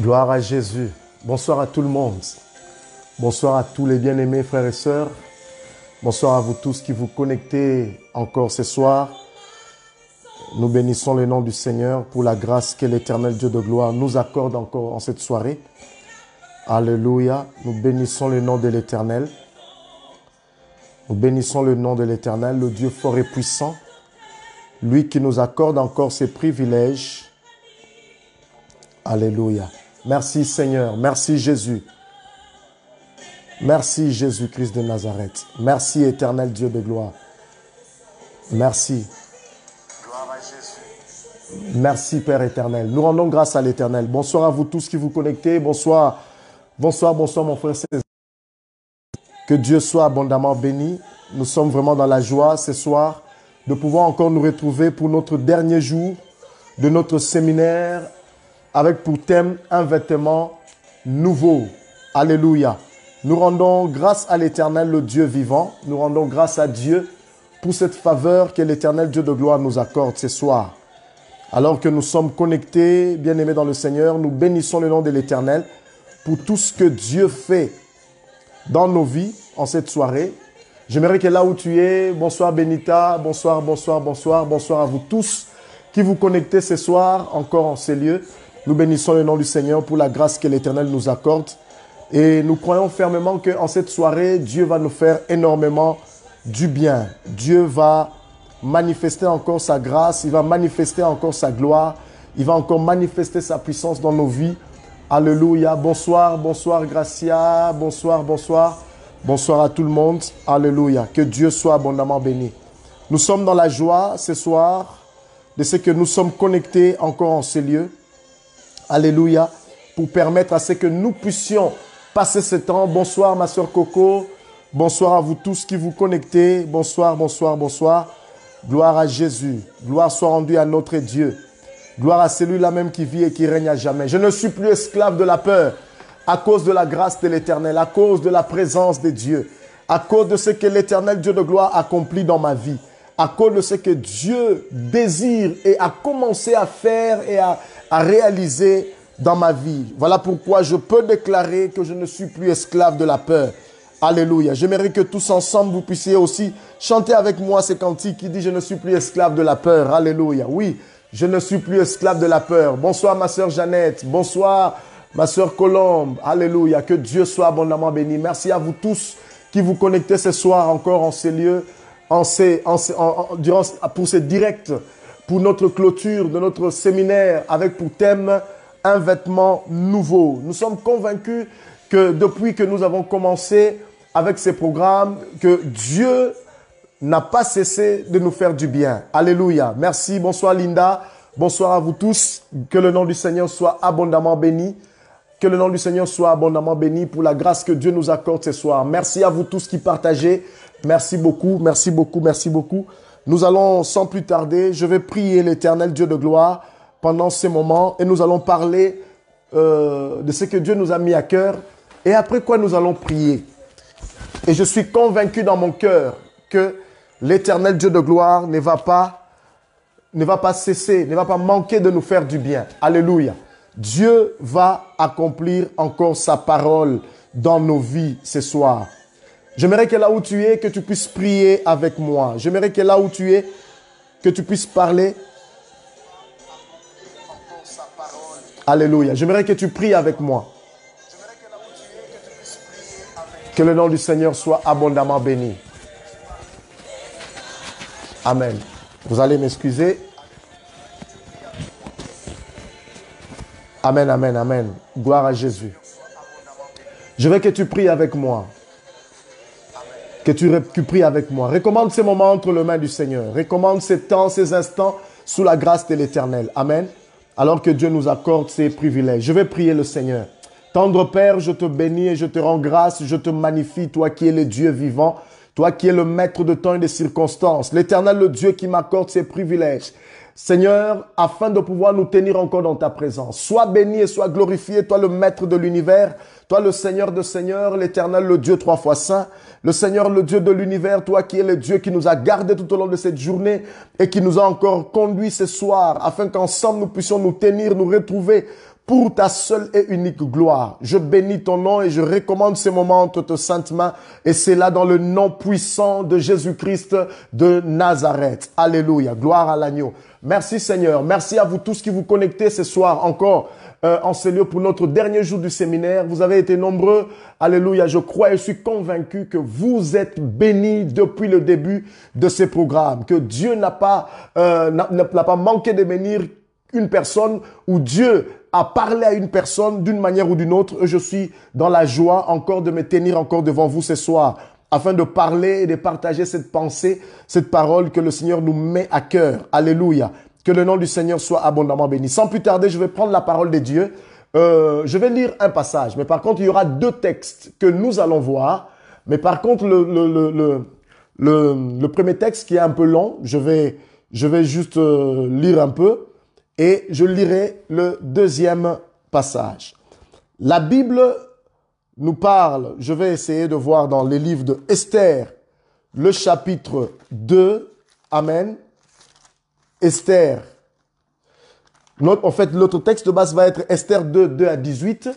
Gloire à Jésus. Bonsoir à tout le monde. Bonsoir à tous les bien-aimés frères et sœurs. Bonsoir à vous tous qui vous connectez encore ce soir. Nous bénissons le nom du Seigneur pour la grâce que l'éternel Dieu de gloire nous accorde encore en cette soirée. Alléluia. Nous bénissons le nom de l'éternel. Nous bénissons le nom de l'éternel, le Dieu fort et puissant. Lui qui nous accorde encore ses privilèges. Alléluia. Merci Seigneur, merci Jésus. Merci Jésus-Christ de Nazareth. Merci éternel Dieu de gloire. Merci. Merci Père éternel. Nous rendons grâce à l'éternel. Bonsoir à vous tous qui vous connectez. Bonsoir. Bonsoir, bonsoir mon frère Que Dieu soit abondamment béni. Nous sommes vraiment dans la joie ce soir de pouvoir encore nous retrouver pour notre dernier jour de notre séminaire avec pour thème un vêtement nouveau. Alléluia. Nous rendons grâce à l'Éternel, le Dieu vivant. Nous rendons grâce à Dieu pour cette faveur que l'Éternel Dieu de gloire nous accorde ce soir. Alors que nous sommes connectés, bien-aimés dans le Seigneur, nous bénissons le nom de l'Éternel pour tout ce que Dieu fait dans nos vies en cette soirée. J'aimerais que là où tu es, bonsoir Benita, bonsoir, bonsoir, bonsoir, bonsoir à vous tous qui vous connectez ce soir encore en ces lieux. Nous bénissons le nom du Seigneur pour la grâce que l'Éternel nous accorde. Et nous croyons fermement qu'en cette soirée, Dieu va nous faire énormément du bien. Dieu va manifester encore sa grâce, il va manifester encore sa gloire, il va encore manifester sa puissance dans nos vies. Alléluia. Bonsoir, bonsoir Gracia, bonsoir, bonsoir. Bonsoir à tout le monde. Alléluia. Que Dieu soit abondamment béni. Nous sommes dans la joie ce soir de ce que nous sommes connectés encore en ces lieux. Alléluia. Pour permettre à ce que nous puissions passer ce temps. Bonsoir, ma soeur Coco. Bonsoir à vous tous qui vous connectez. Bonsoir, bonsoir, bonsoir. Gloire à Jésus. Gloire soit rendue à notre Dieu. Gloire à celui-là même qui vit et qui règne à jamais. Je ne suis plus esclave de la peur à cause de la grâce de l'Éternel, à cause de la présence de Dieu, à cause de ce que l'Éternel Dieu de gloire accomplit dans ma vie à cause de ce que Dieu désire et a commencé à faire et à, réaliser dans ma vie. Voilà pourquoi je peux déclarer que je ne suis plus esclave de la peur. Alléluia. J'aimerais que tous ensemble, vous puissiez aussi chanter avec moi ce cantique qui dit, je ne suis plus esclave de la peur. Alléluia. Oui, je ne suis plus esclave de la peur. Bonsoir ma sœur Jeannette. Bonsoir ma sœur Colombe. Alléluia. Que Dieu soit abondamment béni. Merci à vous tous qui vous connectez ce soir encore en ces lieux pour ces directs, pour notre clôture de notre séminaire avec pour thème un vêtement nouveau. Nous sommes convaincus que depuis que nous avons commencé avec ces programmes, que Dieu n'a pas cessé de nous faire du bien. Alléluia. Merci. Bonsoir Linda. Bonsoir à vous tous. Que le nom du Seigneur soit abondamment béni. Que le nom du Seigneur soit abondamment béni pour la grâce que Dieu nous accorde ce soir. Merci à vous tous qui partagez. Merci beaucoup, merci beaucoup, merci beaucoup. Nous allons sans plus tarder, je vais prier l'éternel Dieu de gloire pendant ces moments et nous allons parler euh, de ce que Dieu nous a mis à cœur et après quoi nous allons prier. Et je suis convaincu dans mon cœur que l'éternel Dieu de gloire ne va pas ne va pas cesser, ne va pas manquer de nous faire du bien. Alléluia. Dieu va accomplir encore sa parole dans nos vies ce soir. J'aimerais que là où tu es, que tu puisses prier avec moi. J'aimerais que là où tu es, que tu puisses parler. Alléluia. J'aimerais que tu pries avec moi. Que le nom du Seigneur soit abondamment béni. Amen. Vous allez m'excuser. Amen, amen, amen. Gloire à Jésus. Je veux que tu pries avec moi que tu, tu avec moi. Recommande ces moments entre les mains du Seigneur. Recommande ces temps, ces instants sous la grâce de l'Éternel. Amen. Alors que Dieu nous accorde ces privilèges. Je vais prier le Seigneur. Tendre Père, je te bénis et je te rends grâce, je te magnifie, toi qui es le Dieu vivant, toi qui es le maître de temps et de circonstances, l'éternel le Dieu qui m'accorde ces privilèges. Seigneur, afin de pouvoir nous tenir encore dans ta présence. Sois béni et sois glorifié, toi le maître de l'univers, toi le Seigneur de Seigneur, l'éternel, le Dieu trois fois saint, le Seigneur, le Dieu de l'univers, toi qui es le Dieu qui nous a gardés tout au long de cette journée et qui nous a encore conduits ce soir afin qu'ensemble nous puissions nous tenir, nous retrouver pour ta seule et unique gloire. Je bénis ton nom et je recommande ces moment entre tes saintes mains et c'est là dans le nom puissant de Jésus-Christ de Nazareth. Alléluia. Gloire à l'agneau. Merci Seigneur. Merci à vous tous qui vous connectez ce soir encore euh, en ce lieu pour notre dernier jour du séminaire. Vous avez été nombreux. Alléluia. Je crois et je suis convaincu que vous êtes bénis depuis le début de ce programme, Que Dieu n'a pas, euh, n'a pas manqué de bénir une personne ou Dieu a parlé à une personne d'une manière ou d'une autre. Je suis dans la joie encore de me tenir encore devant vous ce soir afin de parler et de partager cette pensée, cette parole que le Seigneur nous met à cœur. Alléluia. Que le nom du Seigneur soit abondamment béni. Sans plus tarder, je vais prendre la parole de Dieu. Euh, je vais lire un passage, mais par contre, il y aura deux textes que nous allons voir. Mais par contre, le, le, premier texte qui est un peu long, je vais, je vais juste euh, lire un peu et je lirai le deuxième passage. La Bible nous parle, je vais essayer de voir dans les livres de Esther, le chapitre 2, Amen, Esther. Notre, en fait, l'autre texte de base va être Esther 2, 2 à 18.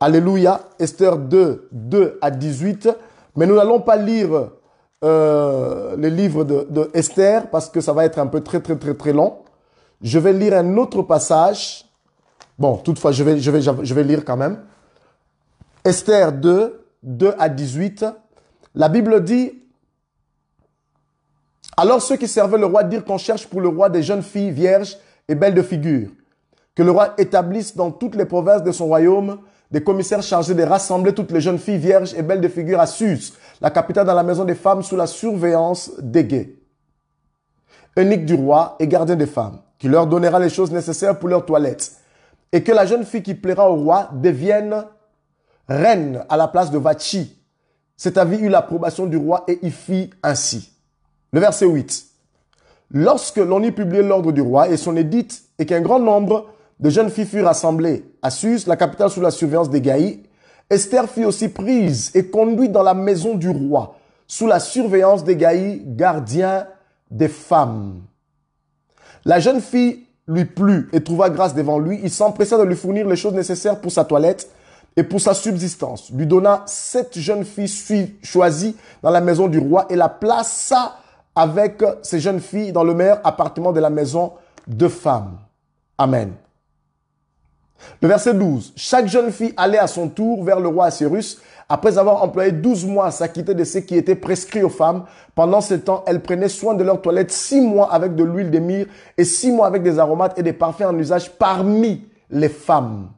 Alléluia. Esther 2, 2 à 18. Mais nous n'allons pas lire euh, les livres de, de, Esther parce que ça va être un peu très, très, très, très long. Je vais lire un autre passage. Bon, toutefois, je vais, je vais, je vais lire quand même. Esther 2, 2 à 18, la Bible dit, alors ceux qui servaient le roi dirent qu'on cherche pour le roi des jeunes filles vierges et belles de figure, que le roi établisse dans toutes les provinces de son royaume des commissaires chargés de rassembler toutes les jeunes filles vierges et belles de figure à Suse, la capitale dans la maison des femmes sous la surveillance gays. unique du roi et gardien des femmes, qui leur donnera les choses nécessaires pour leur toilette, et que la jeune fille qui plaira au roi devienne reine à la place de Vachi. Cet avis eut l'approbation du roi et il fit ainsi. Le verset 8. Lorsque l'on y publié l'ordre du roi et son édite et qu'un grand nombre de jeunes filles furent rassemblées à Sus, la capitale sous la surveillance des Gaïs, Esther fut aussi prise et conduite dans la maison du roi sous la surveillance des Gaïs, gardiens des femmes. La jeune fille lui plut et trouva grâce devant lui. Il s'empressa de lui fournir les choses nécessaires pour sa toilette et pour sa subsistance, lui donna sept jeunes filles choisies dans la maison du roi et la plaça avec ces jeunes filles dans le meilleur appartement de la maison de femmes. Amen. Le verset 12. Chaque jeune fille allait à son tour vers le roi Assyrus. Après avoir employé 12 mois à s'acquitter de ce qui était prescrit aux femmes, pendant ce temps, elles prenaient soin de leur toilette six mois avec de l'huile de myrrhe et six mois avec des aromates et des parfums en usage parmi les femmes.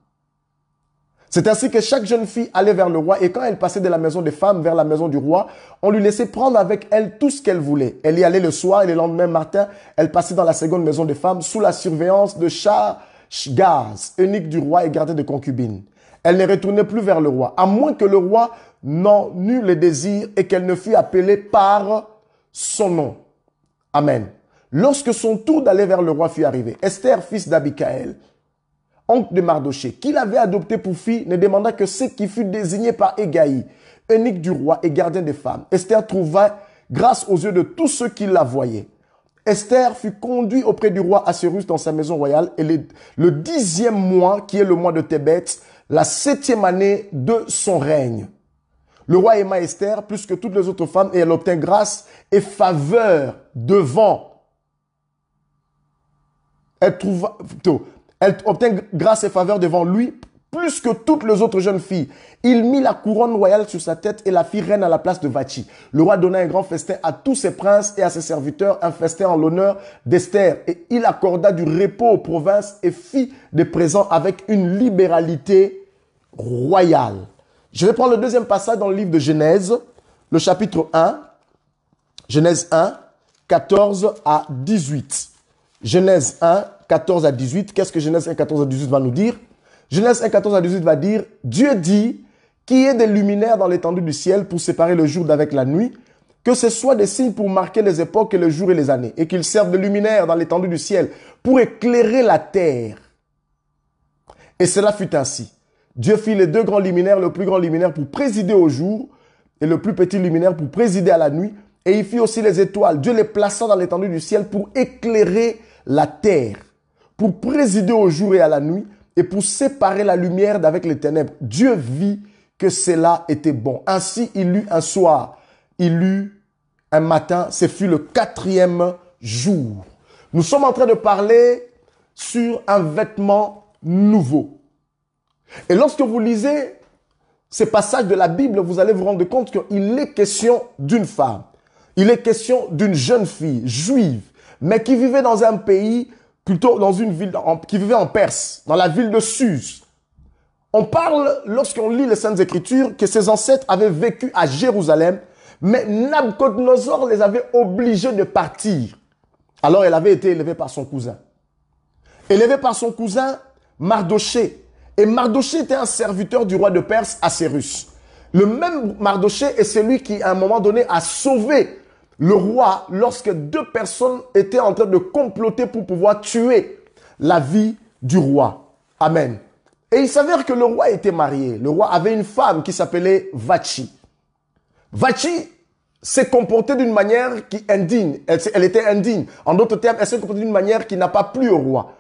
C'est ainsi que chaque jeune fille allait vers le roi et quand elle passait de la maison des femmes vers la maison du roi, on lui laissait prendre avec elle tout ce qu'elle voulait. Elle y allait le soir et le lendemain matin, elle passait dans la seconde maison des femmes sous la surveillance de shah gaz unique du roi et gardé de concubines. Elle ne retournait plus vers le roi, à moins que le roi n'en eût le désir et qu'elle ne fût appelée par son nom. Amen. Lorsque son tour d'aller vers le roi fut arrivé, Esther, fils d'Abikaël, oncle de Mardoché, qui l'avait adopté pour fille, ne demanda que ce qui fut désigné par Égaï, unique du roi et gardien des femmes. Esther trouva grâce aux yeux de tous ceux qui la voyaient. Esther fut conduite auprès du roi Assyrus dans sa maison royale et le dixième mois, qui est le mois de Tébet, la septième année de son règne. Le roi aima Esther plus que toutes les autres femmes et elle obtint grâce et faveur devant. Elle trouva, elle obtint grâce et faveur devant lui plus que toutes les autres jeunes filles. Il mit la couronne royale sur sa tête et la fit reine à la place de Vachi. Le roi donna un grand festin à tous ses princes et à ses serviteurs, un festin en l'honneur d'Esther. Et il accorda du repos aux provinces et fit des présents avec une libéralité royale. Je vais prendre le deuxième passage dans le livre de Genèse, le chapitre 1, Genèse 1, 14 à 18. Genèse 1, 14 à 18. Qu'est-ce que Genèse 1, 14 à 18 va nous dire Genèse 1, 14 à 18 va dire, Dieu dit qu'il y ait des luminaires dans l'étendue du ciel pour séparer le jour d'avec la nuit, que ce soit des signes pour marquer les époques et le jour et les années, et qu'ils servent de luminaires dans l'étendue du ciel pour éclairer la terre. Et cela fut ainsi. Dieu fit les deux grands luminaires, le plus grand luminaire pour présider au jour et le plus petit luminaire pour présider à la nuit. Et il fit aussi les étoiles. Dieu les plaça dans l'étendue du ciel pour éclairer la terre pour présider au jour et à la nuit et pour séparer la lumière d'avec les ténèbres. Dieu vit que cela était bon. Ainsi, il eut un soir, il eut un matin, ce fut le quatrième jour. Nous sommes en train de parler sur un vêtement nouveau. Et lorsque vous lisez ces passages de la Bible, vous allez vous rendre compte qu'il est question d'une femme. Il est question d'une jeune fille juive, mais qui vivait dans un pays plutôt dans une ville qui vivait en Perse, dans la ville de Suse. On parle, lorsqu'on lit les Saintes Écritures, que ses ancêtres avaient vécu à Jérusalem, mais Nabucodonosor les avait obligés de partir. Alors elle avait été élevée par son cousin. Élevée par son cousin, Mardoché. Et Mardoché était un serviteur du roi de Perse, Assérus. Le même Mardoché est celui qui, à un moment donné, a sauvé le roi, lorsque deux personnes étaient en train de comploter pour pouvoir tuer la vie du roi. Amen. Et il s'avère que le roi était marié. Le roi avait une femme qui s'appelait Vachi. Vachi s'est comportée d'une manière qui indigne. Elle, elle était indigne. En d'autres termes, elle s'est comportée d'une manière qui n'a pas plu au roi.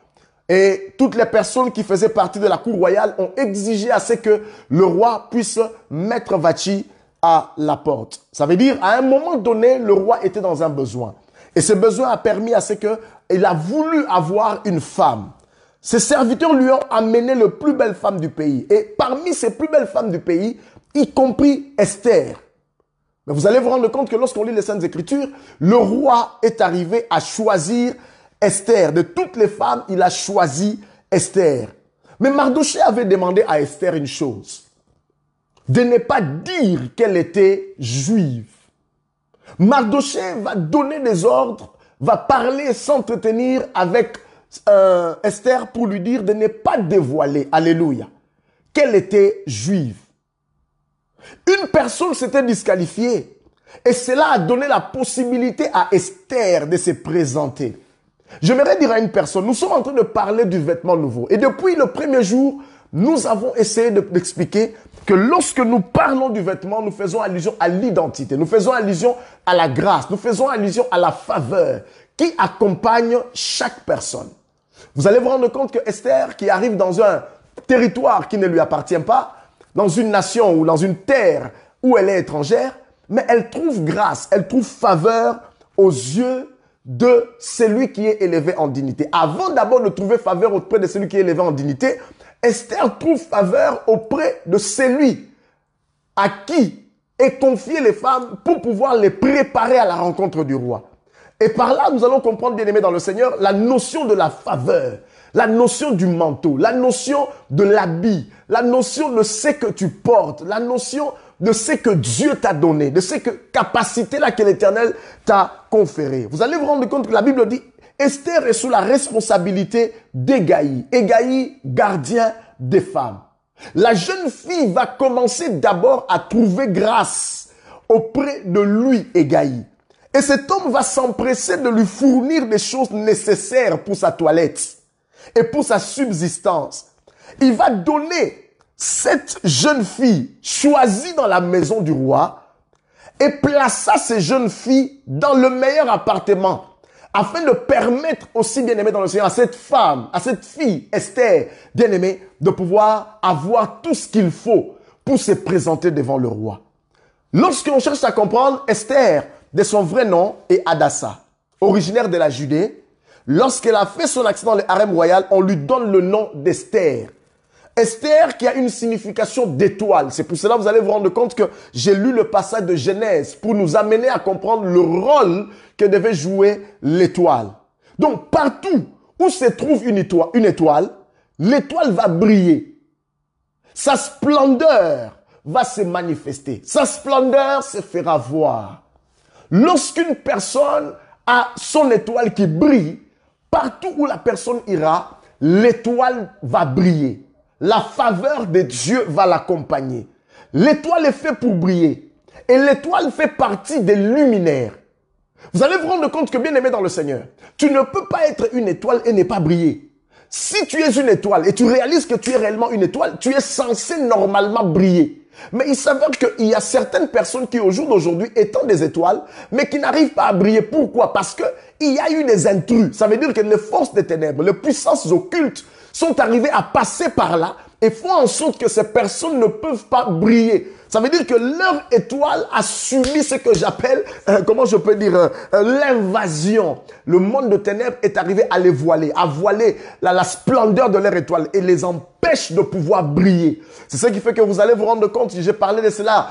Et toutes les personnes qui faisaient partie de la cour royale ont exigé à ce que le roi puisse mettre Vachi à la porte. Ça veut dire, à un moment donné, le roi était dans un besoin. Et ce besoin a permis à ce que a voulu avoir une femme. Ses serviteurs lui ont amené le plus belle femme du pays. Et parmi ces plus belles femmes du pays, y compris Esther. Mais vous allez vous rendre compte que lorsqu'on lit les Saintes Écritures, le roi est arrivé à choisir Esther. De toutes les femmes, il a choisi Esther. Mais Mardoché avait demandé à Esther une chose de ne pas dire qu'elle était juive. Mardoché va donner des ordres, va parler, s'entretenir avec euh, Esther pour lui dire de ne pas dévoiler, alléluia, qu'elle était juive. Une personne s'était disqualifiée et cela a donné la possibilité à Esther de se présenter. J'aimerais dire à une personne, nous sommes en train de parler du vêtement nouveau et depuis le premier jour, nous avons essayé d'expliquer que lorsque nous parlons du vêtement, nous faisons allusion à l'identité, nous faisons allusion à la grâce, nous faisons allusion à la faveur qui accompagne chaque personne. Vous allez vous rendre compte que Esther, qui arrive dans un territoire qui ne lui appartient pas, dans une nation ou dans une terre où elle est étrangère, mais elle trouve grâce, elle trouve faveur aux yeux de celui qui est élevé en dignité. Avant d'abord de trouver faveur auprès de celui qui est élevé en dignité, Esther trouve faveur auprès de celui à qui est confié les femmes pour pouvoir les préparer à la rencontre du roi. Et par là, nous allons comprendre, bien aimé dans le Seigneur, la notion de la faveur, la notion du manteau, la notion de l'habit, la notion de ce que tu portes, la notion de ce que Dieu t'a donné, de ces capacité là que l'Éternel t'a conféré. Vous allez vous rendre compte que la Bible dit, Esther est sous la responsabilité d'Egaï. Egaï, gardien des femmes. La jeune fille va commencer d'abord à trouver grâce auprès de lui, Egaï. Et cet homme va s'empresser de lui fournir des choses nécessaires pour sa toilette et pour sa subsistance. Il va donner cette jeune fille choisie dans la maison du roi et plaça ces jeunes filles dans le meilleur appartement afin de permettre aussi, bien-aimé dans le Seigneur, à cette femme, à cette fille, Esther, bien-aimée, de pouvoir avoir tout ce qu'il faut pour se présenter devant le roi. Lorsqu'on cherche à comprendre Esther, de son vrai nom, est Adassa, originaire de la Judée, lorsqu'elle a fait son accident dans le harem royal, on lui donne le nom d'Esther. Esther qui a une signification d'étoile. C'est pour cela que vous allez vous rendre compte que j'ai lu le passage de Genèse pour nous amener à comprendre le rôle que devait jouer l'étoile. Donc partout où se trouve une étoile, une étoile, l'étoile va briller. Sa splendeur va se manifester. Sa splendeur se fera voir. Lorsqu'une personne a son étoile qui brille, partout où la personne ira, l'étoile va briller. La faveur de Dieu va l'accompagner. L'étoile est faite pour briller. Et l'étoile fait partie des luminaires. Vous allez vous rendre compte que, bien aimé dans le Seigneur, tu ne peux pas être une étoile et ne pas briller. Si tu es une étoile et tu réalises que tu es réellement une étoile, tu es censé normalement briller. Mais il s'avère qu'il y a certaines personnes qui, au jour d'aujourd'hui, étant des étoiles, mais qui n'arrivent pas à briller. Pourquoi Parce que il y a eu des intrus. Ça veut dire que les forces des ténèbres, les puissances occultes sont arrivés à passer par là et font en sorte que ces personnes ne peuvent pas briller. Ça veut dire que leur étoile a subi ce que j'appelle, euh, comment je peux dire, euh, euh, l'invasion. Le monde de ténèbres est arrivé à les voiler, à voiler la, splendeur de leur étoile et les empêche de pouvoir briller. C'est ce qui fait que vous allez vous rendre compte, j'ai parlé de cela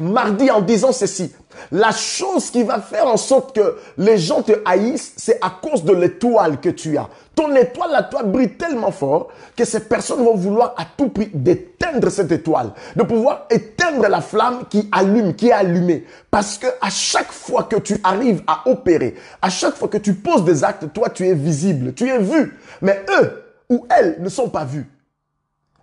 mardi en disant ceci. La chose qui va faire en sorte que les gens te haïssent, c'est à cause de l'étoile que tu as. Ton étoile la toi brille tellement fort que ces personnes vont vouloir à tout prix d'éteindre cette étoile, de pouvoir éteindre la flamme qui allume, qui est allumée. Parce que à chaque fois que tu arrives à opérer, à chaque fois que tu poses des actes, toi tu es visible, tu es vu. Mais eux ou elles ne sont pas vus.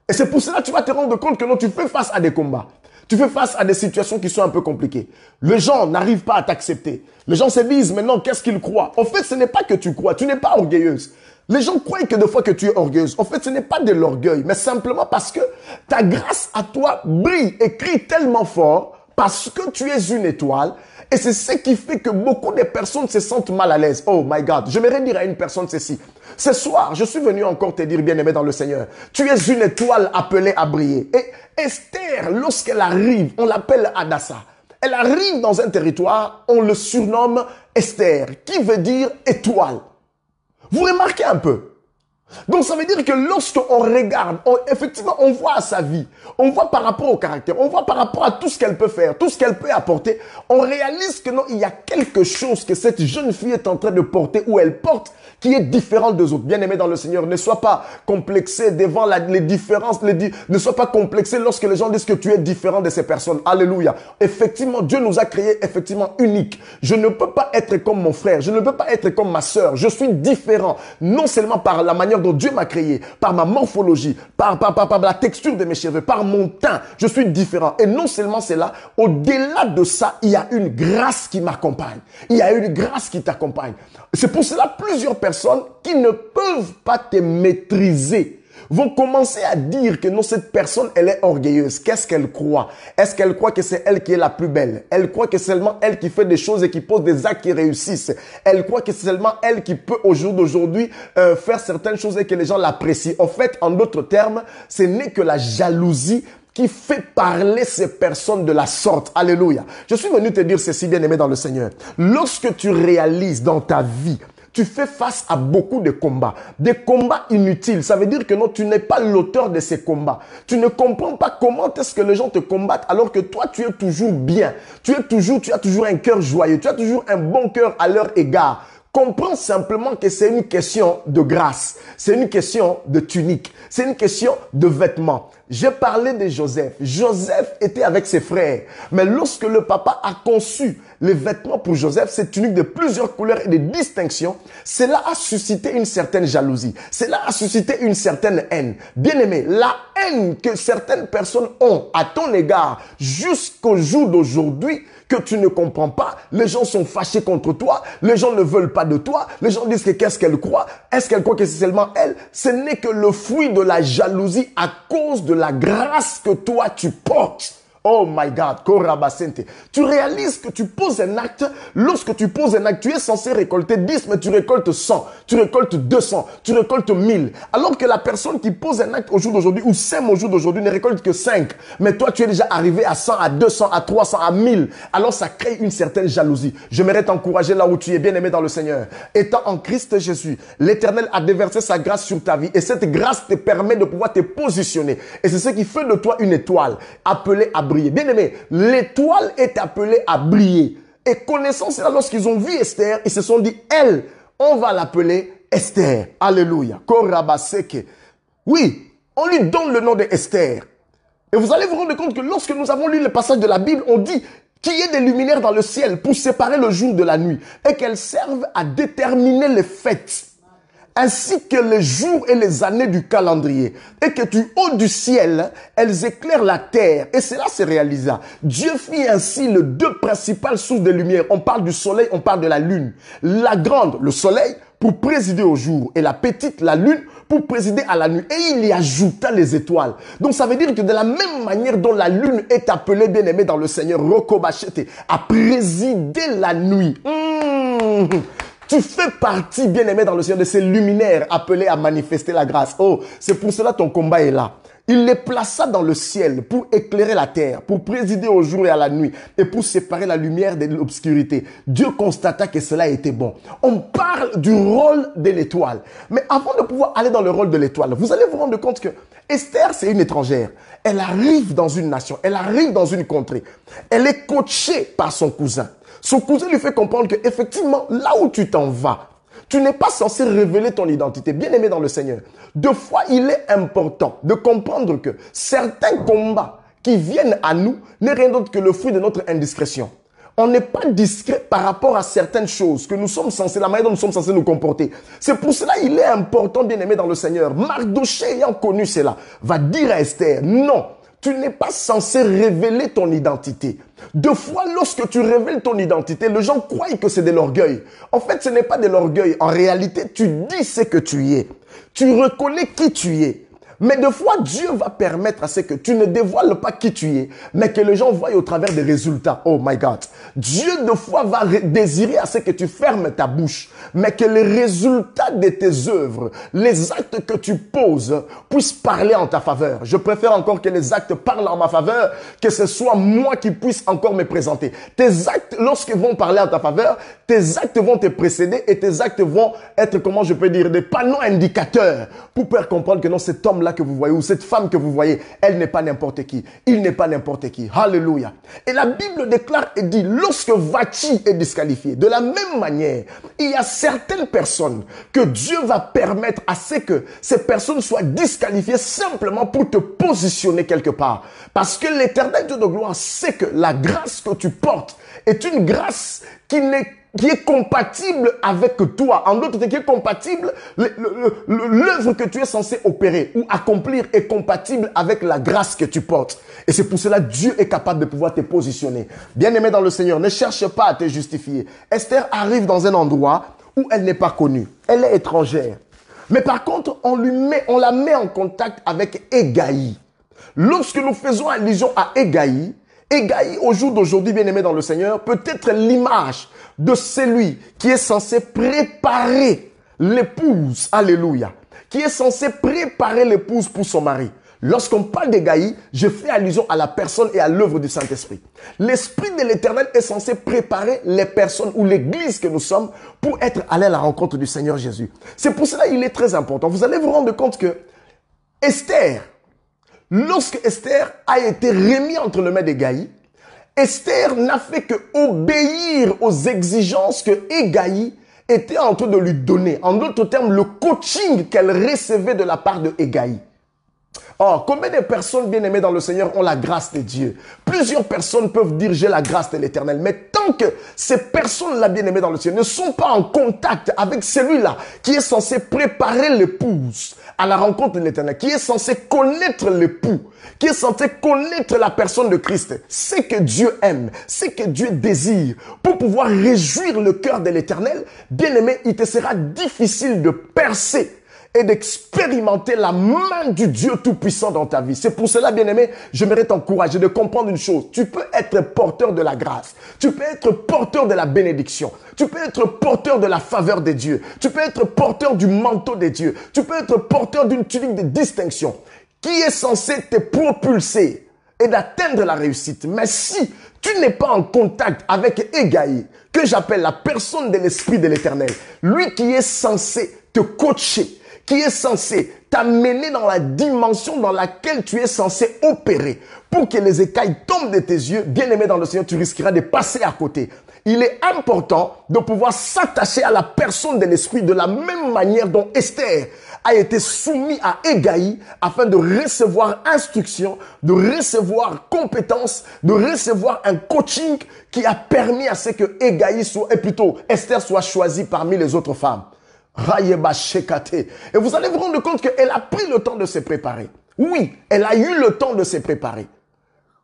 Et c'est pour cela que tu vas te rendre compte que non, tu fais face à des combats. Tu fais face à des situations qui sont un peu compliquées. Les gens n'arrivent pas à t'accepter. Les gens se disent maintenant qu'est-ce qu'ils croient. En fait, ce n'est pas que tu crois. Tu n'es pas orgueilleuse. Les gens croient que des fois que tu es orgueilleuse. En fait, ce n'est pas de l'orgueil, mais simplement parce que ta grâce à toi brille et crie tellement fort parce que tu es une étoile et c'est ce qui fait que beaucoup de personnes se sentent mal à l'aise. Oh my God, je j'aimerais dire à une personne ceci. Ce soir, je suis venu encore te dire, bien-aimé dans le Seigneur, tu es une étoile appelée à briller. Et Esther, lorsqu'elle arrive, on l'appelle Adassa. Elle arrive dans un territoire, on le surnomme Esther, qui veut dire étoile. Vous remarquez un peu, donc ça veut dire que lorsqu'on regarde, effectivement, on voit sa vie, on voit par rapport au caractère, on voit par rapport à tout ce qu'elle peut faire, tout ce qu'elle peut apporter, on réalise que non, il y a quelque chose que cette jeune fille est en train de porter ou elle porte qui est différent des autres. Bien-aimé dans le Seigneur, ne sois pas complexé devant la, les différences, les ne sois pas complexé lorsque les gens disent que tu es différent de ces personnes. Alléluia. Effectivement, Dieu nous a créés effectivement uniques. Je ne peux pas être comme mon frère, je ne peux pas être comme ma soeur. Je suis différent, non seulement par la manière dont Dieu m'a créé, par ma morphologie, par, par, par, par la texture de mes cheveux, par mon teint. Je suis différent. Et non seulement cela, au-delà de ça, il y a une grâce qui m'accompagne. Il y a une grâce qui t'accompagne. C'est pour cela plusieurs personnes qui ne peuvent pas te maîtriser vont commencer à dire que non, cette personne, elle est orgueilleuse. Qu'est-ce qu'elle croit Est-ce qu'elle croit que c'est elle qui est la plus belle Elle croit que c'est seulement elle qui fait des choses et qui pose des actes qui réussissent. Elle croit que c'est seulement elle qui peut au jour d'aujourd'hui euh, faire certaines choses et que les gens l'apprécient. En fait, en d'autres termes, ce n'est que la jalousie qui fait parler ces personnes de la sorte. Alléluia. Je suis venu te dire ceci, bien-aimé dans le Seigneur. Lorsque tu réalises dans ta vie tu fais face à beaucoup de combats. Des combats inutiles. Ça veut dire que non, tu n'es pas l'auteur de ces combats. Tu ne comprends pas comment est-ce que les gens te combattent alors que toi, tu es toujours bien. Tu es toujours, tu as toujours un cœur joyeux. Tu as toujours un bon cœur à leur égard. Comprends simplement que c'est une question de grâce. C'est une question de tunique. C'est une question de vêtements. J'ai parlé de Joseph. Joseph était avec ses frères. Mais lorsque le papa a conçu les vêtements pour Joseph, cette tuniques de plusieurs couleurs et de distinctions, cela a suscité une certaine jalousie. Cela a suscité une certaine haine. Bien aimé, la haine que certaines personnes ont à ton égard jusqu'au jour d'aujourd'hui, que tu ne comprends pas. Les gens sont fâchés contre toi. Les gens ne veulent pas de toi. Les gens disent que qu'est-ce qu'elle croit? Est-ce qu'elle croit que c'est seulement elle? Ce n'est que le fruit de la jalousie à cause de la la grâce que toi tu portes Oh my God, Korabasente. Tu réalises que tu poses un acte. Lorsque tu poses un acte, tu es censé récolter 10, mais tu récoltes 100, tu récoltes 200, tu récoltes 1000. Alors que la personne qui pose un acte au jour d'aujourd'hui ou sème au jour d'aujourd'hui ne récolte que 5. Mais toi, tu es déjà arrivé à 100, à 200, à 300, à 1000. Alors ça crée une certaine jalousie. J'aimerais t'encourager là où tu es bien aimé dans le Seigneur. Étant en Christ Jésus, l'Éternel a déversé sa grâce sur ta vie. Et cette grâce te permet de pouvoir te positionner. Et c'est ce qui fait de toi une étoile appelée à Bien aimé, l'étoile est appelée à briller. Et connaissant cela, lorsqu'ils ont vu Esther, ils se sont dit, elle, on va l'appeler Esther. Alléluia. Korabaseke. Oui, on lui donne le nom de Esther Et vous allez vous rendre compte que lorsque nous avons lu le passage de la Bible, on dit qu'il y ait des luminaires dans le ciel pour séparer le jour de la nuit et qu'elles servent à déterminer les fêtes ainsi que les jours et les années du calendrier, et que du haut du ciel, elles éclairent la terre. Et cela se réalisa. Dieu fit ainsi les deux principales sources de lumière. On parle du soleil, on parle de la lune. La grande, le soleil, pour présider au jour, et la petite, la lune, pour présider à la nuit. Et il y ajouta les étoiles. Donc ça veut dire que de la même manière dont la lune est appelée, bien aimée dans le Seigneur, Rokobachete, à présider la nuit. Mmh. Tu fais partie, bien-aimé dans le ciel, de ces luminaires appelés à manifester la grâce. Oh, c'est pour cela ton combat est là. Il les plaça dans le ciel pour éclairer la terre, pour présider au jour et à la nuit et pour séparer la lumière de l'obscurité. Dieu constata que cela était bon. On parle du rôle de l'étoile. Mais avant de pouvoir aller dans le rôle de l'étoile, vous allez vous rendre compte que Esther, c'est une étrangère. Elle arrive dans une nation, elle arrive dans une contrée. Elle est coachée par son cousin. Son cousin lui fait comprendre que effectivement, là où tu t'en vas, tu n'es pas censé révéler ton identité, bien aimé dans le Seigneur. Deux fois, il est important de comprendre que certains combats qui viennent à nous n'est rien d'autre que le fruit de notre indiscrétion. On n'est pas discret par rapport à certaines choses que nous sommes censés, la manière dont nous sommes censés nous comporter. C'est pour cela il est important, bien aimé dans le Seigneur. Mardoché ayant connu cela, va dire à Esther, non, tu n'es pas censé révéler ton identité. Deux fois, lorsque tu révèles ton identité, les gens croient que c'est de l'orgueil. En fait, ce n'est pas de l'orgueil. En réalité, tu dis ce que tu es. Tu reconnais qui tu es. Mais de fois, Dieu va permettre à ce que tu ne dévoiles pas qui tu es, mais que les gens voient au travers des résultats. Oh my God. Dieu, de fois, va désirer à ce que tu fermes ta bouche, mais que les résultats de tes œuvres, les actes que tu poses, puissent parler en ta faveur. Je préfère encore que les actes parlent en ma faveur, que ce soit moi qui puisse encore me présenter. Tes actes, lorsqu'ils vont parler en ta faveur, tes actes vont te précéder et tes actes vont être, comment je peux dire, des panneaux indicateurs pour faire comprendre que non, cet homme-là, que vous voyez ou cette femme que vous voyez, elle n'est pas n'importe qui. Il n'est pas n'importe qui. Alléluia. Et la Bible déclare et dit, lorsque Vachi est disqualifié, de la même manière, il y a certaines personnes que Dieu va permettre à ce que ces personnes soient disqualifiées simplement pour te positionner quelque part. Parce que l'éternel Dieu de gloire sait que la grâce que tu portes est une grâce qui n'est qui est compatible avec toi. En d'autres termes, qui est compatible, l'œuvre que tu es censé opérer ou accomplir est compatible avec la grâce que tu portes. Et c'est pour cela Dieu est capable de pouvoir te positionner. Bien-aimé dans le Seigneur, ne cherche pas à te justifier. Esther arrive dans un endroit où elle n'est pas connue. Elle est étrangère. Mais par contre, on lui met, on la met en contact avec Egaï. Lorsque nous faisons allusion à Egaï, Égaï au jour d'aujourd'hui, bien-aimé dans le Seigneur, peut être l'image de celui qui est censé préparer l'épouse, alléluia, qui est censé préparer l'épouse pour son mari. Lorsqu'on parle d'Égaï, je fais allusion à la personne et à l'œuvre du Saint-Esprit. L'Esprit de l'Éternel est censé préparer les personnes ou l'Église que nous sommes pour être allés à la rencontre du Seigneur Jésus. C'est pour cela qu'il est très important. Vous allez vous rendre compte que Esther, Lorsque Esther a été remis entre les mains d'Égaï, Esther n'a fait que obéir aux exigences que Egaï était en train de lui donner. En d'autres termes, le coaching qu'elle recevait de la part de Oh, combien de personnes bien-aimées dans le Seigneur ont la grâce de Dieu Plusieurs personnes peuvent dire j'ai la grâce de l'Éternel, mais tant que ces personnes-là bien-aimées dans le Seigneur ne sont pas en contact avec celui-là qui est censé préparer l'épouse à la rencontre de l'Éternel, qui est censé connaître l'époux, qui est censé connaître la personne de Christ, c'est que Dieu aime, c'est que Dieu désire, pour pouvoir réjouir le cœur de l'Éternel, bien-aimé, il te sera difficile de percer et d'expérimenter la main du Dieu Tout-Puissant dans ta vie. C'est pour cela, bien-aimé, j'aimerais t'encourager de comprendre une chose. Tu peux être porteur de la grâce. Tu peux être porteur de la bénédiction. Tu peux être porteur de la faveur des dieux. Tu peux être porteur du manteau des dieux. Tu peux être porteur d'une tunique de distinction qui est censée te propulser et d'atteindre la réussite. Mais si tu n'es pas en contact avec Egaï, que j'appelle la personne de l'Esprit de l'Éternel, lui qui est censé te coacher, qui est censé t'amener dans la dimension dans laquelle tu es censé opérer pour que les écailles tombent de tes yeux, bien aimé dans le Seigneur, tu risqueras de passer à côté. Il est important de pouvoir s'attacher à la personne de l'esprit de la même manière dont Esther a été soumise à Égaï afin de recevoir instruction, de recevoir compétence, de recevoir un coaching qui a permis à ce que Egaï soit, et plutôt Esther soit choisie parmi les autres femmes. Et vous allez vous rendre compte qu'elle a pris le temps de se préparer. Oui, elle a eu le temps de se préparer.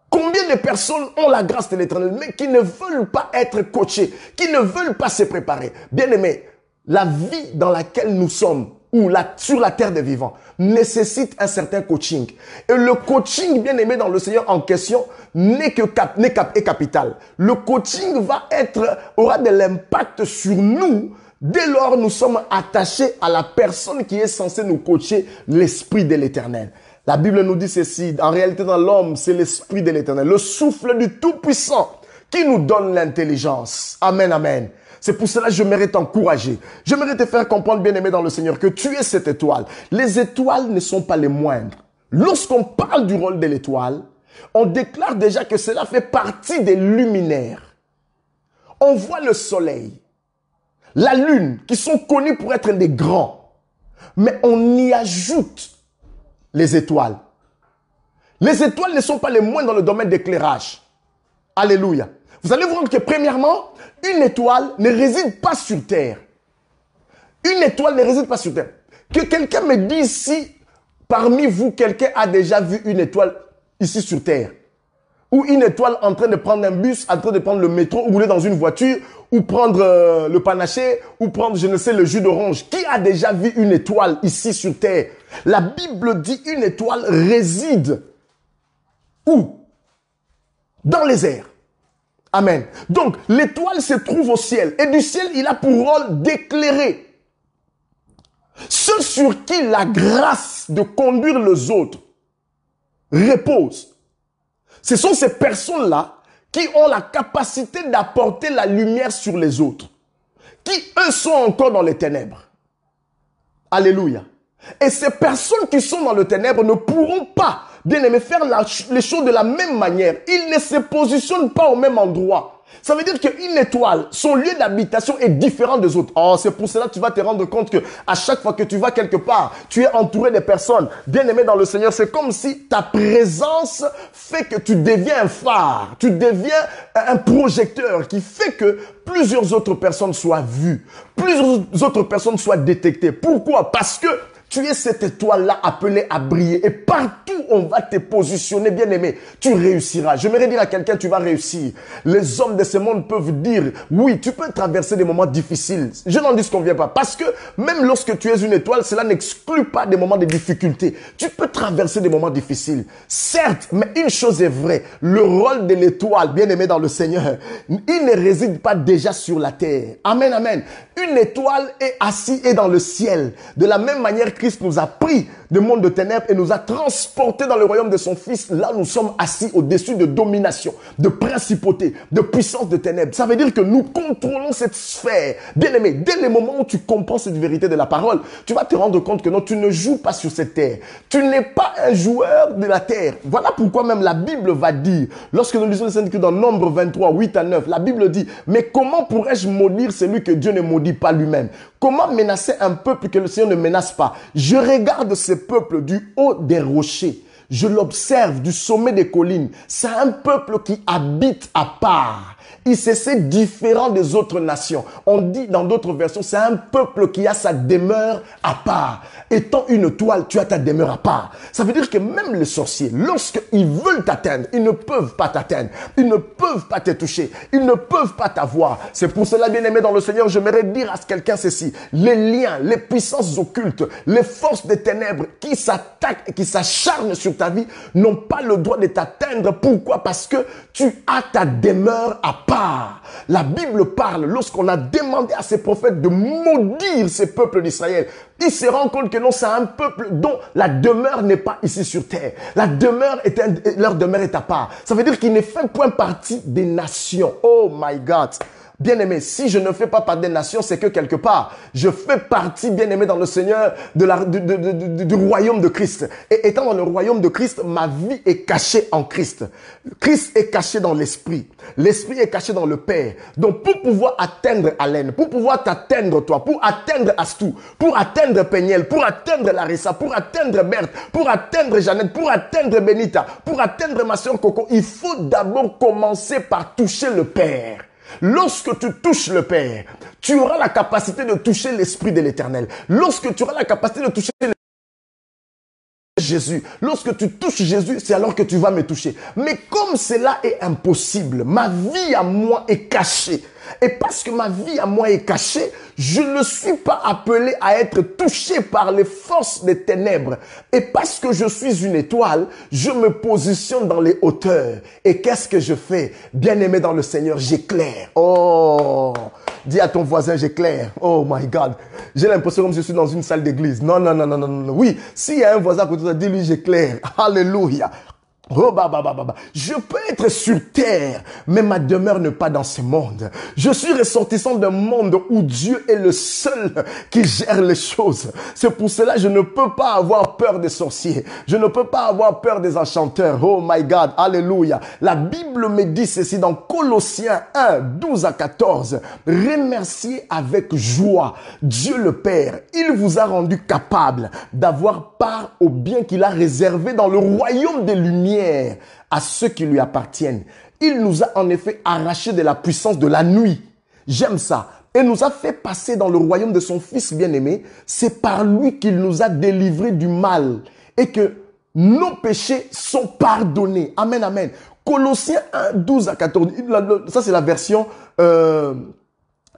Combien de personnes ont la grâce de l'éternel, mais qui ne veulent pas être coachées, qui ne veulent pas se préparer Bien aimé, la vie dans laquelle nous sommes, ou la, sur la terre des vivants, nécessite un certain coaching. Et le coaching, bien aimé, dans le Seigneur en question, n'est que cap, est capital. Le coaching va être, aura de l'impact sur nous Dès lors, nous sommes attachés à la personne qui est censée nous coacher, l'Esprit de l'Éternel. La Bible nous dit ceci, en réalité dans l'homme, c'est l'Esprit de l'Éternel, le souffle du Tout-Puissant qui nous donne l'intelligence. Amen, amen. C'est pour cela que j'aimerais t'encourager. mérite te faire comprendre, bien-aimé dans le Seigneur, que tu es cette étoile. Les étoiles ne sont pas les moindres. Lorsqu'on parle du rôle de l'étoile, on déclare déjà que cela fait partie des luminaires. On voit le soleil la lune, qui sont connus pour être des grands. Mais on y ajoute les étoiles. Les étoiles ne sont pas les moins dans le domaine d'éclairage. Alléluia. Vous allez voir que premièrement, une étoile ne réside pas sur Terre. Une étoile ne réside pas sur Terre. Que quelqu'un me dise si parmi vous, quelqu'un a déjà vu une étoile ici sur Terre ou une étoile en train de prendre un bus, en train de prendre le métro, ou rouler dans une voiture, ou prendre euh, le panaché, ou prendre, je ne sais, le jus d'orange. Qui a déjà vu une étoile ici sur Terre La Bible dit une étoile réside où Dans les airs. Amen. Donc, l'étoile se trouve au ciel, et du ciel, il a pour rôle d'éclairer. Ceux sur qui la grâce de conduire les autres repose ce sont ces personnes-là qui ont la capacité d'apporter la lumière sur les autres, qui eux sont encore dans les ténèbres. Alléluia. Et ces personnes qui sont dans les ténèbres ne pourront pas, bien aimé, faire les choses de la même manière. Ils ne se positionnent pas au même endroit. Ça veut dire qu'une étoile, son lieu d'habitation est différent des autres. Oh, c'est pour cela que tu vas te rendre compte que à chaque fois que tu vas quelque part, tu es entouré de personnes bien-aimées dans le Seigneur. C'est comme si ta présence fait que tu deviens un phare, tu deviens un projecteur qui fait que plusieurs autres personnes soient vues, plusieurs autres personnes soient détectées. Pourquoi Parce que tu es cette étoile-là appelée à briller. Et partout on va te positionner, bien aimé, tu réussiras. J'aimerais dire à quelqu'un, tu vas réussir. Les hommes de ce monde peuvent dire, oui, tu peux traverser des moments difficiles. Je n'en dis qu'on vient pas. Parce que même lorsque tu es une étoile, cela n'exclut pas des moments de difficulté. Tu peux traverser des moments difficiles. Certes, mais une chose est vraie. Le rôle de l'étoile, bien aimé dans le Seigneur, il ne réside pas déjà sur la terre. Amen, amen. Une étoile est assise et dans le ciel. De la même manière Christ nous a pris du monde de ténèbres et nous a transportés dans le royaume de son Fils, là nous sommes assis au-dessus de domination, de principauté, de puissance de ténèbres. Ça veut dire que nous contrôlons cette sphère. Bien aimé, dès le moment où tu comprends cette vérité de la parole, tu vas te rendre compte que non, tu ne joues pas sur cette terre. Tu n'es pas un joueur de la terre. Voilà pourquoi même la Bible va dire, lorsque nous lisons le saint dans Nombre 23, 8 à 9, la Bible dit, mais comment pourrais-je maudire celui que Dieu ne maudit pas lui-même Comment menacer un peuple que le Seigneur ne menace pas Je regarde ce peuple du haut des rochers. Je l'observe du sommet des collines. C'est un peuple qui habite à part. Il se différent des autres nations. On dit dans d'autres versions, c'est un peuple qui a sa demeure à part étant une toile, tu as ta demeure à part. Ça veut dire que même les sorciers, lorsqu'ils veulent t'atteindre, ils ne peuvent pas t'atteindre. Ils ne peuvent pas te toucher. Ils ne peuvent pas t'avoir. C'est pour cela, bien-aimé dans le Seigneur, j'aimerais dire à quelqu'un ceci. Les liens, les puissances occultes, les forces des ténèbres qui s'attaquent, qui s'acharnent sur ta vie n'ont pas le droit de t'atteindre. Pourquoi? Parce que tu as ta demeure à part. La Bible parle lorsqu'on a demandé à ces prophètes de maudire ces peuples d'Israël. Ils se rendent compte que non, c'est un peuple dont la demeure n'est pas ici sur terre. La demeure est leur demeure est à part. Ça veut dire qu'ils ne font point partie des nations. Oh my God. Bien aimé, si je ne fais pas partie des nations, c'est que quelque part, je fais partie, bien aimé, dans le Seigneur, du, royaume de Christ. Et étant dans le royaume de Christ, ma vie est cachée en Christ. Christ est caché dans l'esprit. L'esprit est caché dans le Père. Donc, pour pouvoir atteindre Alain, pour pouvoir t'atteindre toi, pour atteindre Astou, pour atteindre Peniel, pour atteindre Larissa, pour atteindre Berthe, pour atteindre Jeannette, pour atteindre Benita, pour atteindre ma soeur Coco, il faut d'abord commencer par toucher le Père. Lorsque tu touches le Père, tu auras la capacité de toucher l'Esprit de l'Éternel. Lorsque tu auras la capacité de toucher Jésus. Lorsque tu touches Jésus, c'est alors que tu vas me toucher. Mais comme cela est impossible, ma vie à moi est cachée et parce que ma vie à moi est cachée, je ne suis pas appelé à être touché par les forces des ténèbres. Et parce que je suis une étoile, je me positionne dans les hauteurs. Et qu'est-ce que je fais Bien-aimé dans le Seigneur, j'éclaire. Oh Dis à ton voisin, j'éclaire. Oh my God. J'ai l'impression comme je suis dans une salle d'église. Non, non, non, non, non, non. Oui, s'il y a un voisin qui te dit dis-lui, j'éclaire. Alléluia. Oh, bah, bah, bah, je peux être sur terre, mais ma demeure n'est pas dans ce monde. Je suis ressortissant d'un monde où Dieu est le seul qui gère les choses. C'est pour cela je ne peux pas avoir peur des sorciers. Je ne peux pas avoir peur des enchanteurs. Oh my God, alléluia. La Bible me dit ceci dans Colossiens 1, 12 à 14. Remerciez avec joie Dieu le Père. Il vous a rendu capable d'avoir part au bien qu'il a réservé dans le royaume des lumières à ceux qui lui appartiennent. Il nous a en effet arrachés de la puissance de la nuit. J'aime ça. Et nous a fait passer dans le royaume de son Fils bien-aimé. C'est par lui qu'il nous a délivrés du mal et que nos péchés sont pardonnés. Amen, amen. Colossiens 1, 12 à 14. Ça, c'est la version... Euh,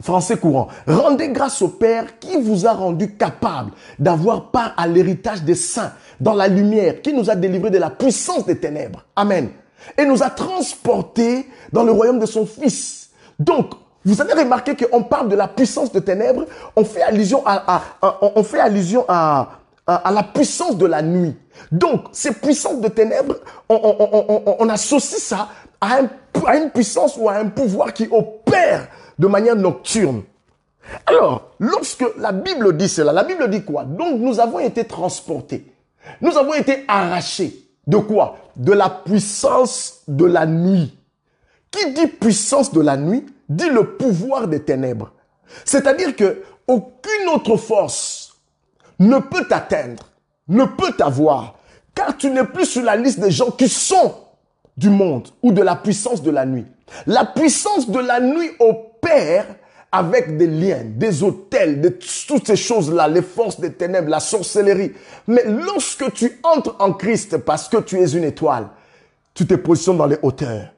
Français courant, rendez grâce au Père qui vous a rendu capable d'avoir part à l'héritage des saints dans la lumière, qui nous a délivrés de la puissance des ténèbres. Amen. Et nous a transportés dans le royaume de son Fils. Donc, vous avez remarqué qu'on parle de la puissance des ténèbres, on fait allusion à, on fait allusion à, à la puissance de la nuit. Donc, ces puissances de ténèbres, on, on, on, associe ça un, à, une puissance ou à un pouvoir qui opère de manière nocturne. Alors, lorsque la Bible dit cela, la Bible dit quoi Donc nous avons été transportés. Nous avons été arrachés. De quoi De la puissance de la nuit. Qui dit puissance de la nuit dit le pouvoir des ténèbres. C'est-à-dire que aucune autre force ne peut t'atteindre, ne peut t'avoir, car tu n'es plus sur la liste des gens qui sont du monde ou de la puissance de la nuit. La puissance de la nuit au avec des liens, des hôtels, de toutes ces choses-là, les forces des ténèbres, la sorcellerie. Mais lorsque tu entres en Christ parce que tu es une étoile, tu te positionnes dans les hauteurs.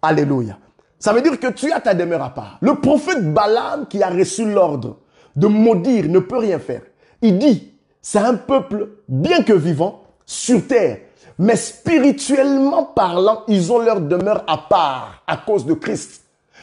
Alléluia. Ça veut dire que tu as ta demeure à part. Le prophète Balaam qui a reçu l'ordre de maudire ne peut rien faire. Il dit, c'est un peuple, bien que vivant, sur terre. Mais spirituellement parlant, ils ont leur demeure à part à cause de Christ.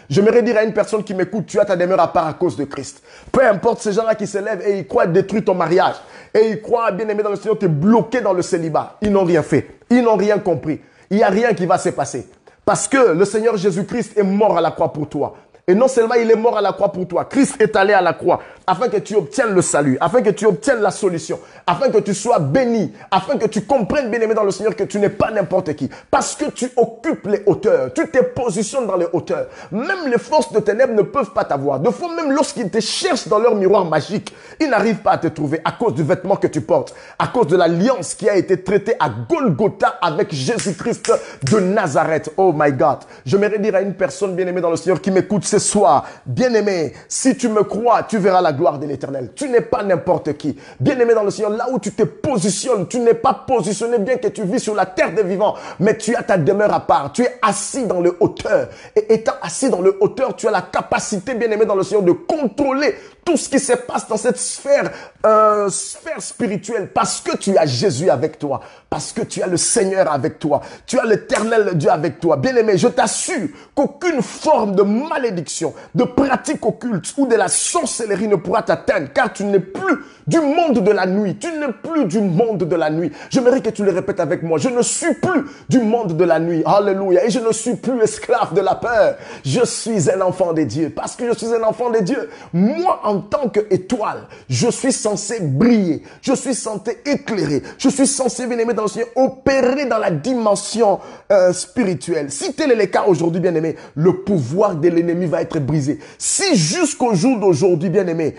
J'aimerais dire à une personne qui m'écoute, tu as ta demeure à part à cause de Christ. Peu importe ces gens-là qui se lèvent et ils croient détruire ton mariage. Et ils croient, bien aimé dans le Seigneur, es bloqué dans le célibat. Ils n'ont rien fait. Ils n'ont rien compris. Il n'y a rien qui va se passer. Parce que le Seigneur Jésus-Christ est mort à la croix pour toi. Et non seulement il est mort à la croix pour toi, Christ est allé à la croix afin que tu obtiennes le salut, afin que tu obtiennes la solution, afin que tu sois béni, afin que tu comprennes bien aimé dans le Seigneur que tu n'es pas n'importe qui. Parce que tu occupes les hauteurs, tu te positionnes dans les hauteurs. Même les forces de ténèbres ne peuvent pas t'avoir. De fois même lorsqu'ils te cherchent dans leur miroir magique, ils n'arrivent pas à te trouver à cause du vêtement que tu portes, à cause de l'alliance qui a été traitée à Golgotha avec Jésus-Christ de Nazareth. Oh my God. Je me dire à une personne bien aimée dans le Seigneur qui m'écoute sois bien-aimé, si tu me crois, tu verras la gloire de l'éternel. Tu n'es pas n'importe qui. Bien-aimé dans le Seigneur, là où tu te positionnes, tu n'es pas positionné bien que tu vis sur la terre des vivants, mais tu as ta demeure à part. Tu es assis dans le hauteur. Et étant assis dans le hauteur, tu as la capacité, bien-aimé dans le Seigneur, de contrôler tout ce qui se passe dans cette sphère, euh, sphère spirituelle, parce que tu as Jésus avec toi, parce que tu as le Seigneur avec toi, tu as l'éternel Dieu avec toi. Bien-aimé, je t'assure qu'aucune forme de malédiction, de pratique occulte ou de la sorcellerie ne pourra t'atteindre, car tu n'es plus du monde de la nuit, tu n'es plus du monde de la nuit. J'aimerais que tu le répètes avec moi, je ne suis plus du monde de la nuit, alléluia, et je ne suis plus esclave de la peur, je suis un enfant des dieux, parce que je suis un enfant des dieux, moi en en tant qu'étoile, je suis censé briller, je suis censé éclairer, je suis censé, bien aimé, dans opérer dans la dimension euh, spirituelle. Si tel est le cas aujourd'hui, bien aimé, le pouvoir de l'ennemi va être brisé. Si jusqu'au jour d'aujourd'hui, bien aimé,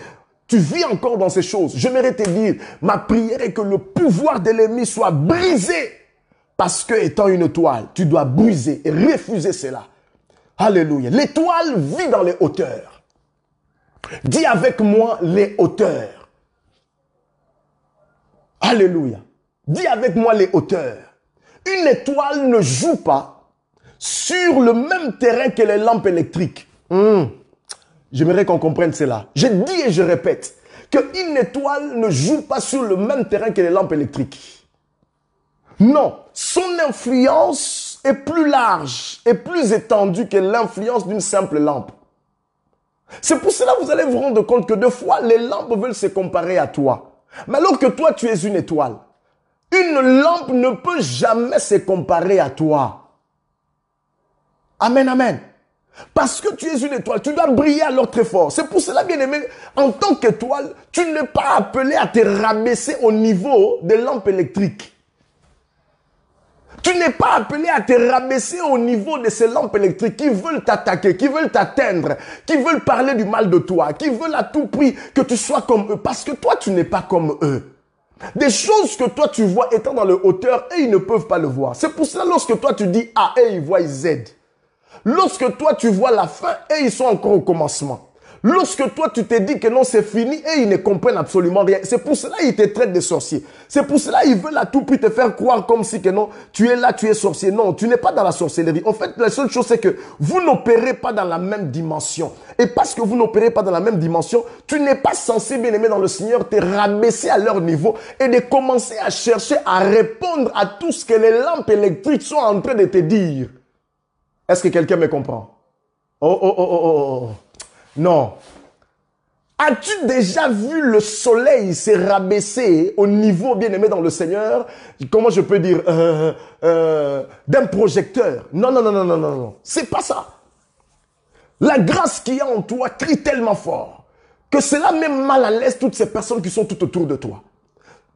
tu vis encore dans ces choses, j'aimerais te dire, ma prière est que le pouvoir de l'ennemi soit brisé. Parce que étant une étoile, tu dois briser et refuser cela. Alléluia. L'étoile vit dans les hauteurs. Dis avec moi les hauteurs. Alléluia. Dis avec moi les hauteurs. Une étoile ne joue pas sur le même terrain que les lampes électriques. Hmm. J'aimerais qu'on comprenne cela. Je dis et je répète qu'une étoile ne joue pas sur le même terrain que les lampes électriques. Non, son influence est plus large et plus étendue que l'influence d'une simple lampe. C'est pour cela que vous allez vous rendre compte que deux fois, les lampes veulent se comparer à toi. Mais alors que toi, tu es une étoile. Une lampe ne peut jamais se comparer à toi. Amen, amen. Parce que tu es une étoile, tu dois briller alors très fort. C'est pour cela, bien aimé, en tant qu'étoile, tu n'es pas appelé à te rabaisser au niveau des lampes électriques. Tu n'es pas appelé à te rabaisser au niveau de ces lampes électriques qui veulent t'attaquer, qui veulent t'atteindre, qui veulent parler du mal de toi, qui veulent à tout prix que tu sois comme eux, parce que toi, tu n'es pas comme eux. Des choses que toi, tu vois étant dans le hauteur, et ils ne peuvent pas le voir. C'est pour cela, lorsque toi, tu dis A, et ils voient Z. Lorsque toi, tu vois la fin, et ils sont encore au commencement. Lorsque toi, tu te dis que non, c'est fini et ils ne comprennent absolument rien. C'est pour cela qu'ils te traitent de sorcier. C'est pour cela qu'ils veulent à tout prix te faire croire comme si que non, tu es là, tu es sorcier. Non, tu n'es pas dans la sorcellerie. En fait, la seule chose, c'est que vous n'opérez pas dans la même dimension. Et parce que vous n'opérez pas dans la même dimension, tu n'es pas censé, bien aimé, dans le Seigneur, te rabaisser à leur niveau et de commencer à chercher à répondre à tout ce que les lampes électriques sont en train de te dire. Est-ce que quelqu'un me comprend? Oh, oh, oh, oh, oh. oh, oh. Non. As-tu déjà vu le soleil s'est rabaissé au niveau bien-aimé dans le Seigneur Comment je peux dire euh, euh, euh, D'un projecteur. Non, non, non, non, non, non, non. C'est pas ça. La grâce qui est en toi crie tellement fort que cela met mal à l'aise toutes ces personnes qui sont tout autour de toi.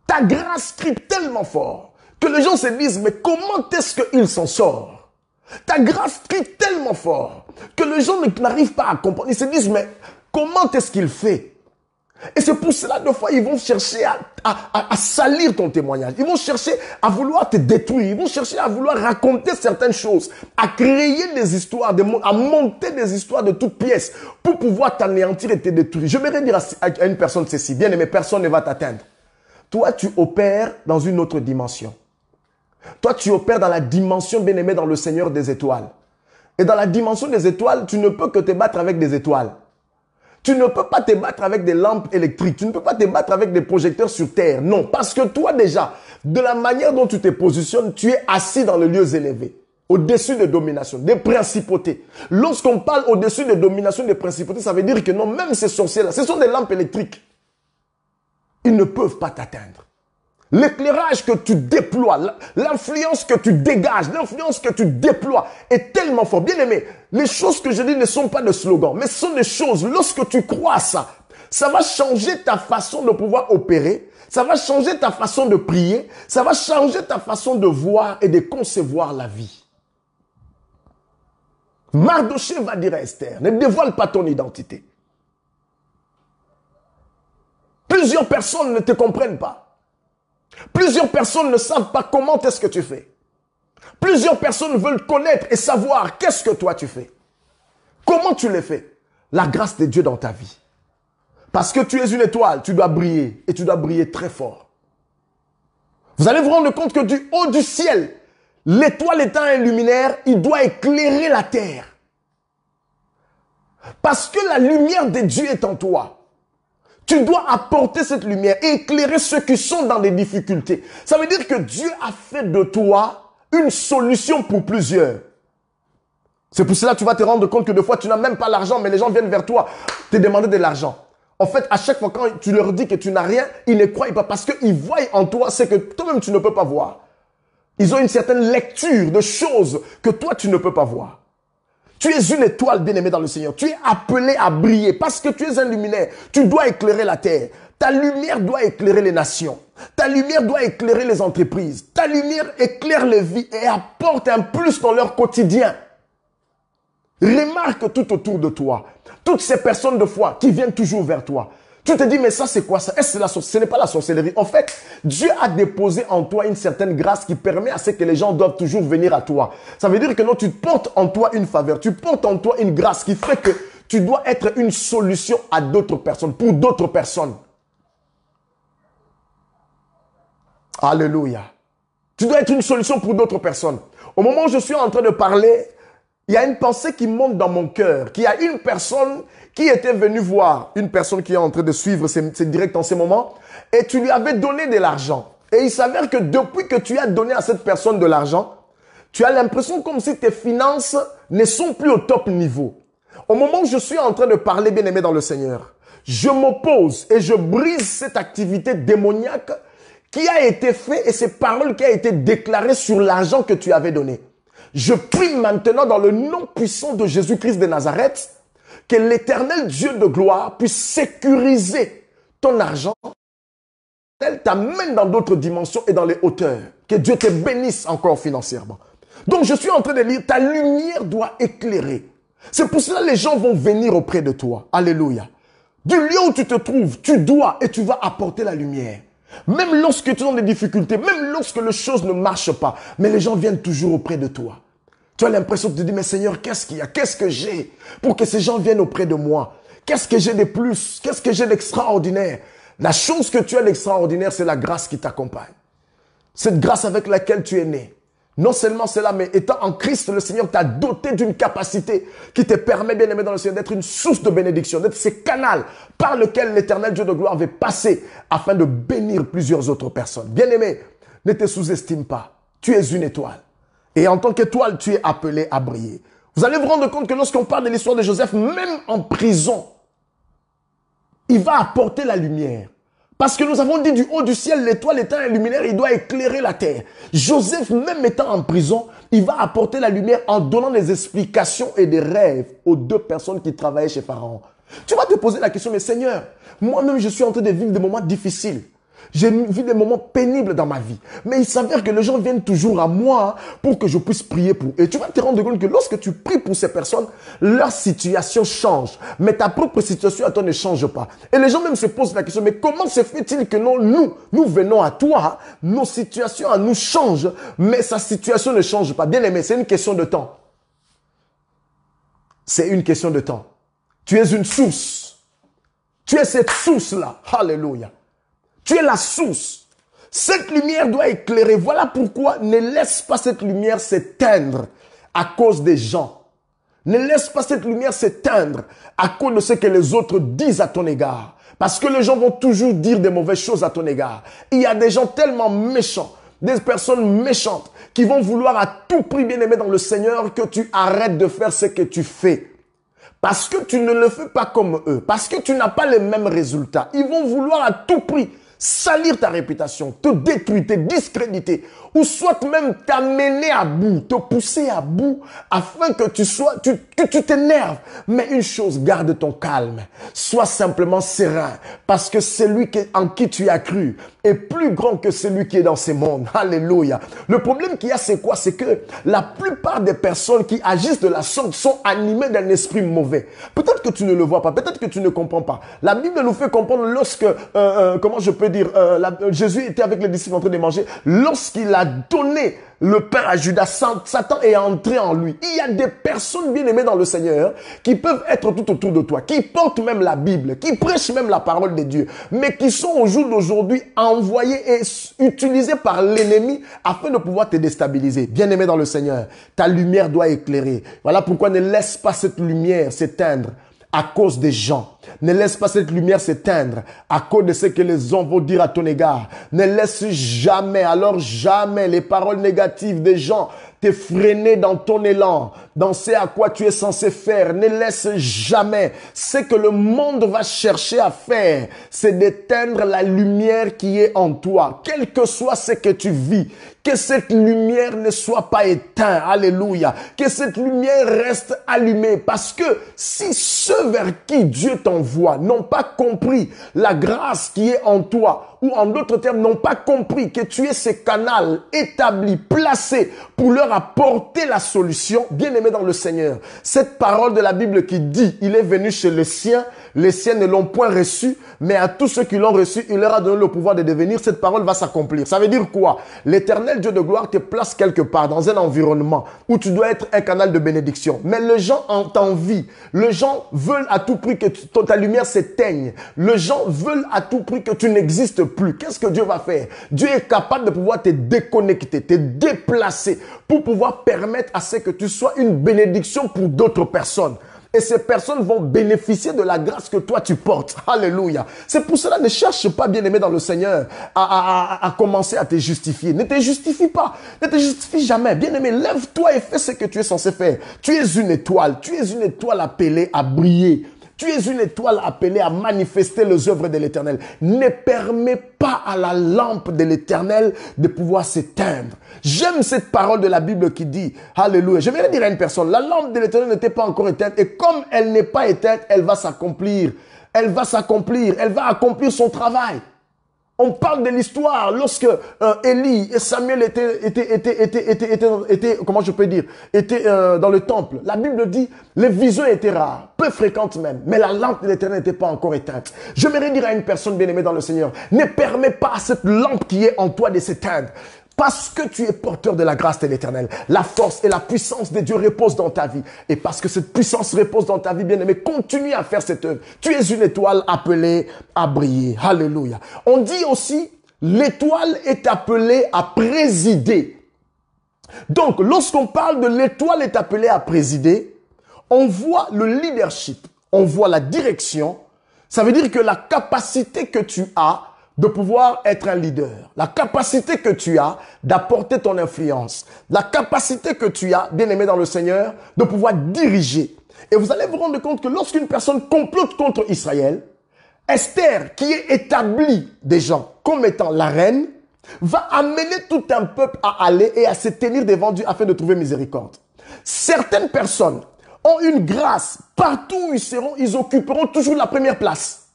Ta grâce crie tellement fort que les gens se disent, mais comment est-ce qu'il s'en sort Ta grâce crie tellement fort que les gens n'arrivent pas à comprendre. Ils se disent, mais comment est-ce qu'il fait et c'est pour cela, deux fois, ils vont chercher à, salir ton témoignage. Ils vont chercher à vouloir te détruire. Ils vont chercher à vouloir raconter certaines choses, à créer des histoires, à monter des histoires de toutes pièces pour pouvoir t'anéantir et te détruire. Je vais dire à, une personne ceci, bien aimé, personne ne va t'atteindre. Toi, tu opères dans une autre dimension. Toi, tu opères dans la dimension bien aimée dans le Seigneur des étoiles. Et dans la dimension des étoiles, tu ne peux que te battre avec des étoiles. Tu ne peux pas te battre avec des lampes électriques. Tu ne peux pas te battre avec des projecteurs sur Terre. Non, parce que toi déjà, de la manière dont tu te positionnes, tu es assis dans les lieux élevés. Au-dessus des dominations, des principautés. Lorsqu'on parle au-dessus des dominations, des principautés, ça veut dire que non, même ces sorciers-là, ce sont des lampes électriques. Ils ne peuvent pas t'atteindre. L'éclairage que tu déploies, l'influence que tu dégages, l'influence que tu déploies est tellement fort. Bien aimé, les choses que je dis ne sont pas des slogans, mais sont des choses. Lorsque tu crois ça, ça va changer ta façon de pouvoir opérer, ça va changer ta façon de prier, ça va changer ta façon de voir et de concevoir la vie. Mardoché va dire à Esther, ne dévoile pas ton identité. Plusieurs personnes ne te comprennent pas. Plusieurs personnes ne savent pas comment est-ce que tu fais. Plusieurs personnes veulent connaître et savoir qu'est-ce que toi tu fais. Comment tu l'es fais La grâce de Dieu dans ta vie. Parce que tu es une étoile, tu dois briller et tu dois briller très fort. Vous allez vous rendre compte que du haut du ciel, l'étoile étant un luminaire, il doit éclairer la terre. Parce que la lumière des dieux est en toi. Tu dois apporter cette lumière et éclairer ceux qui sont dans des difficultés. Ça veut dire que Dieu a fait de toi une solution pour plusieurs. C'est pour cela que tu vas te rendre compte que des fois, tu n'as même pas l'argent, mais les gens viennent vers toi te demander de l'argent. En fait, à chaque fois quand tu leur dis que tu n'as rien, ils ne croient pas parce qu'ils voient en toi ce que toi-même tu ne peux pas voir. Ils ont une certaine lecture de choses que toi tu ne peux pas voir. Tu es une étoile bien-aimée dans le Seigneur. Tu es appelé à briller parce que tu es un luminaire. Tu dois éclairer la terre. Ta lumière doit éclairer les nations. Ta lumière doit éclairer les entreprises. Ta lumière éclaire les vies et apporte un plus dans leur quotidien. Remarque tout autour de toi, toutes ces personnes de foi qui viennent toujours vers toi. Tu te dis, mais ça, c'est quoi ça Est-ce la Ce n'est pas la sorcellerie. En fait, Dieu a déposé en toi une certaine grâce qui permet à ce que les gens doivent toujours venir à toi. Ça veut dire que non, tu portes en toi une faveur, tu portes en toi une grâce qui fait que tu dois être une solution à d'autres personnes, pour d'autres personnes. Alléluia. Tu dois être une solution pour d'autres personnes. Au moment où je suis en train de parler, il y a une pensée qui monte dans mon cœur, qui y a une personne qui était venue voir, une personne qui est en train de suivre ses, direct en ce moment, et tu lui avais donné de l'argent. Et il s'avère que depuis que tu as donné à cette personne de l'argent, tu as l'impression comme si tes finances ne sont plus au top niveau. Au moment où je suis en train de parler, bien aimé dans le Seigneur, je m'oppose et je brise cette activité démoniaque qui a été faite et ces paroles qui a été déclarées sur l'argent que tu avais donné. Je prie maintenant dans le nom puissant de Jésus-Christ de Nazareth que l'éternel Dieu de gloire puisse sécuriser ton argent. Elle t'amène dans d'autres dimensions et dans les hauteurs. Que Dieu te bénisse encore financièrement. Donc je suis en train de lire, ta lumière doit éclairer. C'est pour cela que les gens vont venir auprès de toi. Alléluia. Du lieu où tu te trouves, tu dois et tu vas apporter la lumière. Même lorsque tu as des difficultés, même lorsque les choses ne marchent pas, mais les gens viennent toujours auprès de toi. Tu as l'impression de te dire, mais Seigneur, qu'est-ce qu'il y a Qu'est-ce que j'ai pour que ces gens viennent auprès de moi Qu'est-ce que j'ai de plus Qu'est-ce que j'ai d'extraordinaire La chose que tu as d'extraordinaire, c'est la grâce qui t'accompagne. Cette grâce avec laquelle tu es né. Non seulement cela, mais étant en Christ, le Seigneur t'a doté d'une capacité qui te permet, bien aimé dans le Seigneur, d'être une source de bénédiction, d'être ce canal par lequel l'éternel Dieu de gloire veut passer afin de bénir plusieurs autres personnes. Bien aimé, ne te sous-estime pas. Tu es une étoile. Et en tant qu'étoile, tu es appelé à briller. Vous allez vous rendre compte que lorsqu'on parle de l'histoire de Joseph, même en prison, il va apporter la lumière. Parce que nous avons dit du haut du ciel, l'étoile étant un luminaire, il doit éclairer la terre. Joseph, même étant en prison, il va apporter la lumière en donnant des explications et des rêves aux deux personnes qui travaillaient chez Pharaon. Tu vas te poser la question, mais Seigneur, moi-même je suis en train de vivre des moments difficiles. J'ai vu des moments pénibles dans ma vie. Mais il s'avère que les gens viennent toujours à moi pour que je puisse prier pour Et tu vas te rendre compte que lorsque tu pries pour ces personnes, leur situation change. Mais ta propre situation à toi ne change pas. Et les gens même se posent la question, mais comment se fait-il que nous, nous venons à toi, nos situations à nous changent, mais sa situation ne change pas. Bien aimé, c'est une question de temps. C'est une question de temps. Tu es une source. Tu es cette source-là. Hallelujah. Tu es la source. Cette lumière doit éclairer. Voilà pourquoi ne laisse pas cette lumière s'éteindre à cause des gens. Ne laisse pas cette lumière s'éteindre à cause de ce que les autres disent à ton égard. Parce que les gens vont toujours dire des mauvaises choses à ton égard. Il y a des gens tellement méchants, des personnes méchantes, qui vont vouloir à tout prix bien aimer dans le Seigneur que tu arrêtes de faire ce que tu fais. Parce que tu ne le fais pas comme eux, parce que tu n'as pas les mêmes résultats. Ils vont vouloir à tout prix salir ta réputation, te détruire, te discréditer, ou soit même t'amener à bout, te pousser à bout, afin que tu sois, tu, tu t'énerves. Mais une chose, garde ton calme. Sois simplement serein, parce que c'est lui en qui tu as cru est plus grand que celui qui est dans ce monde. Alléluia. Le problème qu'il y a, c'est quoi C'est que la plupart des personnes qui agissent de la sorte sont animées d'un esprit mauvais. Peut-être que tu ne le vois pas, peut-être que tu ne comprends pas. La Bible nous fait comprendre lorsque, euh, euh, comment je peux dire, euh, Jésus était avec les disciples en train de manger, lorsqu'il a donné le père à Judas, Satan est entré en lui. Il y a des personnes bien aimées dans le Seigneur qui peuvent être tout autour de toi, qui portent même la Bible, qui prêchent même la parole de Dieu, mais qui sont au jour d'aujourd'hui envoyées et utilisées par l'ennemi afin de pouvoir te déstabiliser. Bien aimé dans le Seigneur, ta lumière doit éclairer. Voilà pourquoi ne laisse pas cette lumière s'éteindre à cause des gens ne laisse pas cette lumière s'éteindre à cause de ce que les hommes vont dire à ton égard. Ne laisse jamais, alors jamais, les paroles négatives des gens freiner dans ton élan, dans ce à quoi tu es censé faire. Ne laisse jamais ce que le monde va chercher à faire, c'est d'éteindre la lumière qui est en toi, quel que soit ce que tu vis. Que cette lumière ne soit pas éteinte. Alléluia. Que cette lumière reste allumée parce que si ce vers qui Dieu t'envoie voit n'ont pas compris la grâce qui est en toi, ou en d'autres termes, n'ont pas compris que tu es ce canal établi, placé pour leur apporter la solution, bien aimé dans le Seigneur. Cette parole de la Bible qui dit, il est venu chez les siens, les siens ne l'ont point reçu, mais à tous ceux qui l'ont reçu, il leur a donné le pouvoir de devenir, cette parole va s'accomplir. Ça veut dire quoi? L'éternel Dieu de gloire te place quelque part dans un environnement où tu dois être un canal de bénédiction. Mais les gens ont envie, Les gens veulent à tout prix que tu ta lumière s'éteigne. Les gens veulent à tout prix que tu n'existes plus. Qu'est-ce que Dieu va faire Dieu est capable de pouvoir te déconnecter, te déplacer pour pouvoir permettre à ce que tu sois une bénédiction pour d'autres personnes. Et ces personnes vont bénéficier de la grâce que toi tu portes. Alléluia. C'est pour cela, ne cherche pas, bien-aimé dans le Seigneur, à, commencer à te justifier. Ne te justifie pas. Ne te justifie jamais. Bien-aimé, lève-toi et fais ce que tu es censé faire. Tu es une étoile. Tu es une étoile appelée à briller tu es une étoile appelée à manifester les œuvres de l'Éternel. Ne permets pas à la lampe de l'Éternel de pouvoir s'éteindre. J'aime cette parole de la Bible qui dit, Alléluia. Je vais dire à une personne, la lampe de l'Éternel n'était pas encore éteinte et comme elle n'est pas éteinte, elle va s'accomplir. Elle va s'accomplir. Elle va accomplir son travail. On parle de l'histoire lorsque euh, Élie et Samuel étaient, étaient, étaient, comment je peux dire, étaient euh, dans le temple. La Bible dit, les visions étaient rares, peu fréquentes même, mais la lampe de l'Éternel n'était pas encore éteinte. me dire à une personne bien aimée dans le Seigneur, ne permets pas à cette lampe qui est en toi de s'éteindre. Parce que tu es porteur de la grâce de l'éternel. La force et la puissance de Dieu reposent dans ta vie. Et parce que cette puissance repose dans ta vie, bien-aimé, continue à faire cette œuvre. Tu es une étoile appelée à briller. Alléluia. On dit aussi, l'étoile est appelée à présider. Donc, lorsqu'on parle de l'étoile est appelée à présider, on voit le leadership, on voit la direction. Ça veut dire que la capacité que tu as de pouvoir être un leader, la capacité que tu as d'apporter ton influence, la capacité que tu as, bien aimé dans le Seigneur, de pouvoir diriger. Et vous allez vous rendre compte que lorsqu'une personne complote contre Israël, Esther, qui est établie gens comme étant la reine, va amener tout un peuple à aller et à se tenir devant Dieu afin de trouver miséricorde. Certaines personnes ont une grâce. Partout où ils seront, ils occuperont toujours la première place.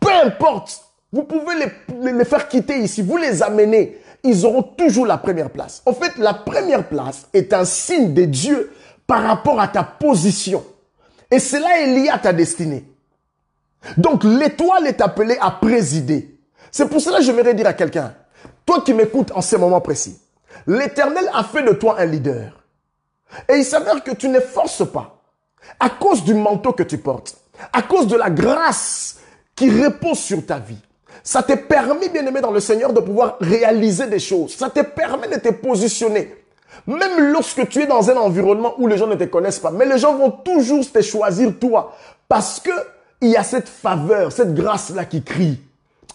Peu importe vous pouvez les, les, faire quitter ici, vous les amenez, ils auront toujours la première place. En fait, la première place est un signe de Dieu par rapport à ta position. Et cela est lié à ta destinée. Donc l'étoile est appelée à présider. C'est pour cela que je vais dire à quelqu'un, toi qui m'écoutes en ce moment précis, l'Éternel a fait de toi un leader. Et il s'avère que tu ne pas à cause du manteau que tu portes, à cause de la grâce qui repose sur ta vie ça t'est permis, bien-aimé, dans le Seigneur, de pouvoir réaliser des choses. Ça t'est permis de te positionner. Même lorsque tu es dans un environnement où les gens ne te connaissent pas. Mais les gens vont toujours te choisir, toi. Parce que il y a cette faveur, cette grâce-là qui crie.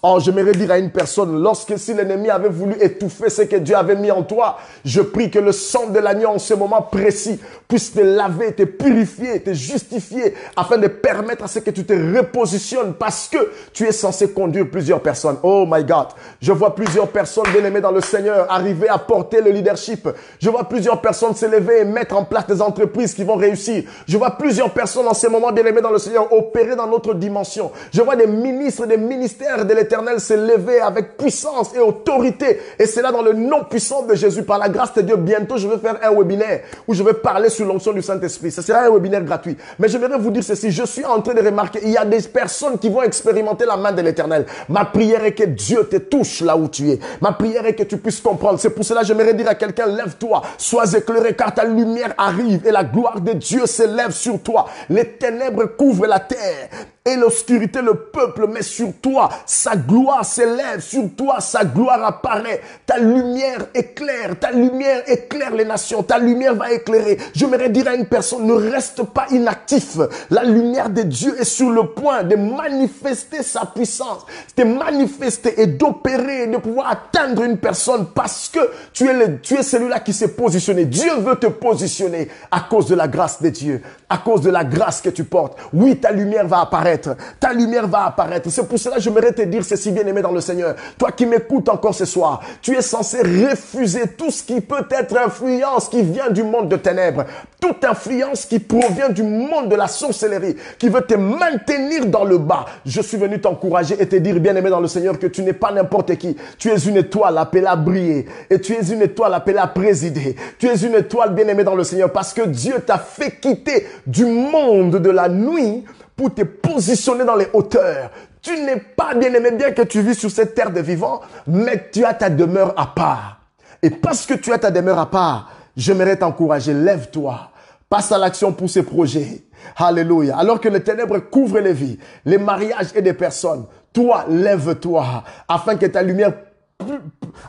Oh, j'aimerais dire à une personne, lorsque si l'ennemi avait voulu étouffer ce que Dieu avait mis en toi, je prie que le sang de l'agneau en ce moment précis puisse te laver, te purifier, te justifier, afin de permettre à ce que tu te repositionnes, parce que tu es censé conduire plusieurs personnes. Oh my God, je vois plusieurs personnes bien-aimées dans le Seigneur arriver à porter le leadership. Je vois plusieurs personnes s'élever et mettre en place des entreprises qui vont réussir. Je vois plusieurs personnes en ce moment bien-aimées dans le Seigneur opérer dans notre dimension. Je vois des ministres, des ministères de l'État l'Éternel s'est levé avec puissance et autorité. Et c'est là dans le nom puissant de Jésus, par la grâce de Dieu, bientôt je vais faire un webinaire où je vais parler sur l'onction du Saint-Esprit. Ce sera un webinaire gratuit. Mais je voudrais vous dire ceci, je suis en train de remarquer, il y a des personnes qui vont expérimenter la main de l'Éternel. Ma prière est que Dieu te touche là où tu es. Ma prière est que tu puisses comprendre. C'est pour cela que j'aimerais dire à quelqu'un, lève-toi, sois éclairé car ta lumière arrive et la gloire de Dieu s'élève sur toi. Les ténèbres couvrent la terre et l'obscurité le peuple, mais sur toi, sa gloire s'élève, sur toi, sa gloire apparaît. Ta lumière éclaire, ta lumière éclaire les nations, ta lumière va éclairer. Je me dire à une personne, ne reste pas inactif. La lumière de Dieu est sur le point de manifester sa puissance, de manifester et d'opérer, de pouvoir atteindre une personne parce que tu es, le, tu es celui-là qui s'est positionné. Dieu veut te positionner à cause de la grâce de Dieu, à cause de la grâce que tu portes. Oui, ta lumière va apparaître ta lumière va apparaître. C'est pour cela que j'aimerais te dire ceci, bien-aimé dans le Seigneur. Toi qui m'écoutes encore ce soir, tu es censé refuser tout ce qui peut être influence qui vient du monde de ténèbres. Toute influence qui provient du monde de la sorcellerie, qui veut te maintenir dans le bas. Je suis venu t'encourager et te dire, bien-aimé dans le Seigneur, que tu n'es pas n'importe qui. Tu es une étoile appelée à briller. Et tu es une étoile appelée à présider. Tu es une étoile, bien-aimé dans le Seigneur, parce que Dieu t'a fait quitter du monde de la nuit pour te positionner dans les hauteurs. Tu n'es pas bien aimé, bien que tu vis sur cette terre de vivants, mais tu as ta demeure à part. Et parce que tu as ta demeure à part, j'aimerais t'encourager, lève-toi. Passe à l'action pour ces projets. Alléluia. Alors que les ténèbres couvrent les vies, les mariages et des personnes, toi, lève-toi afin que ta lumière,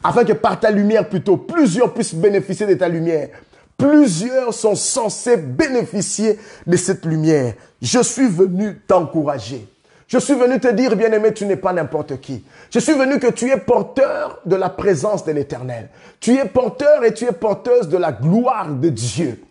afin que par ta lumière plutôt, plusieurs puissent bénéficier de ta lumière. Plusieurs sont censés bénéficier de cette lumière. Je suis venu t'encourager. Je suis venu te dire, bien-aimé, tu n'es pas n'importe qui. Je suis venu que tu es porteur de la présence de l'Éternel. Tu es porteur et tu es porteuse de la gloire de Dieu.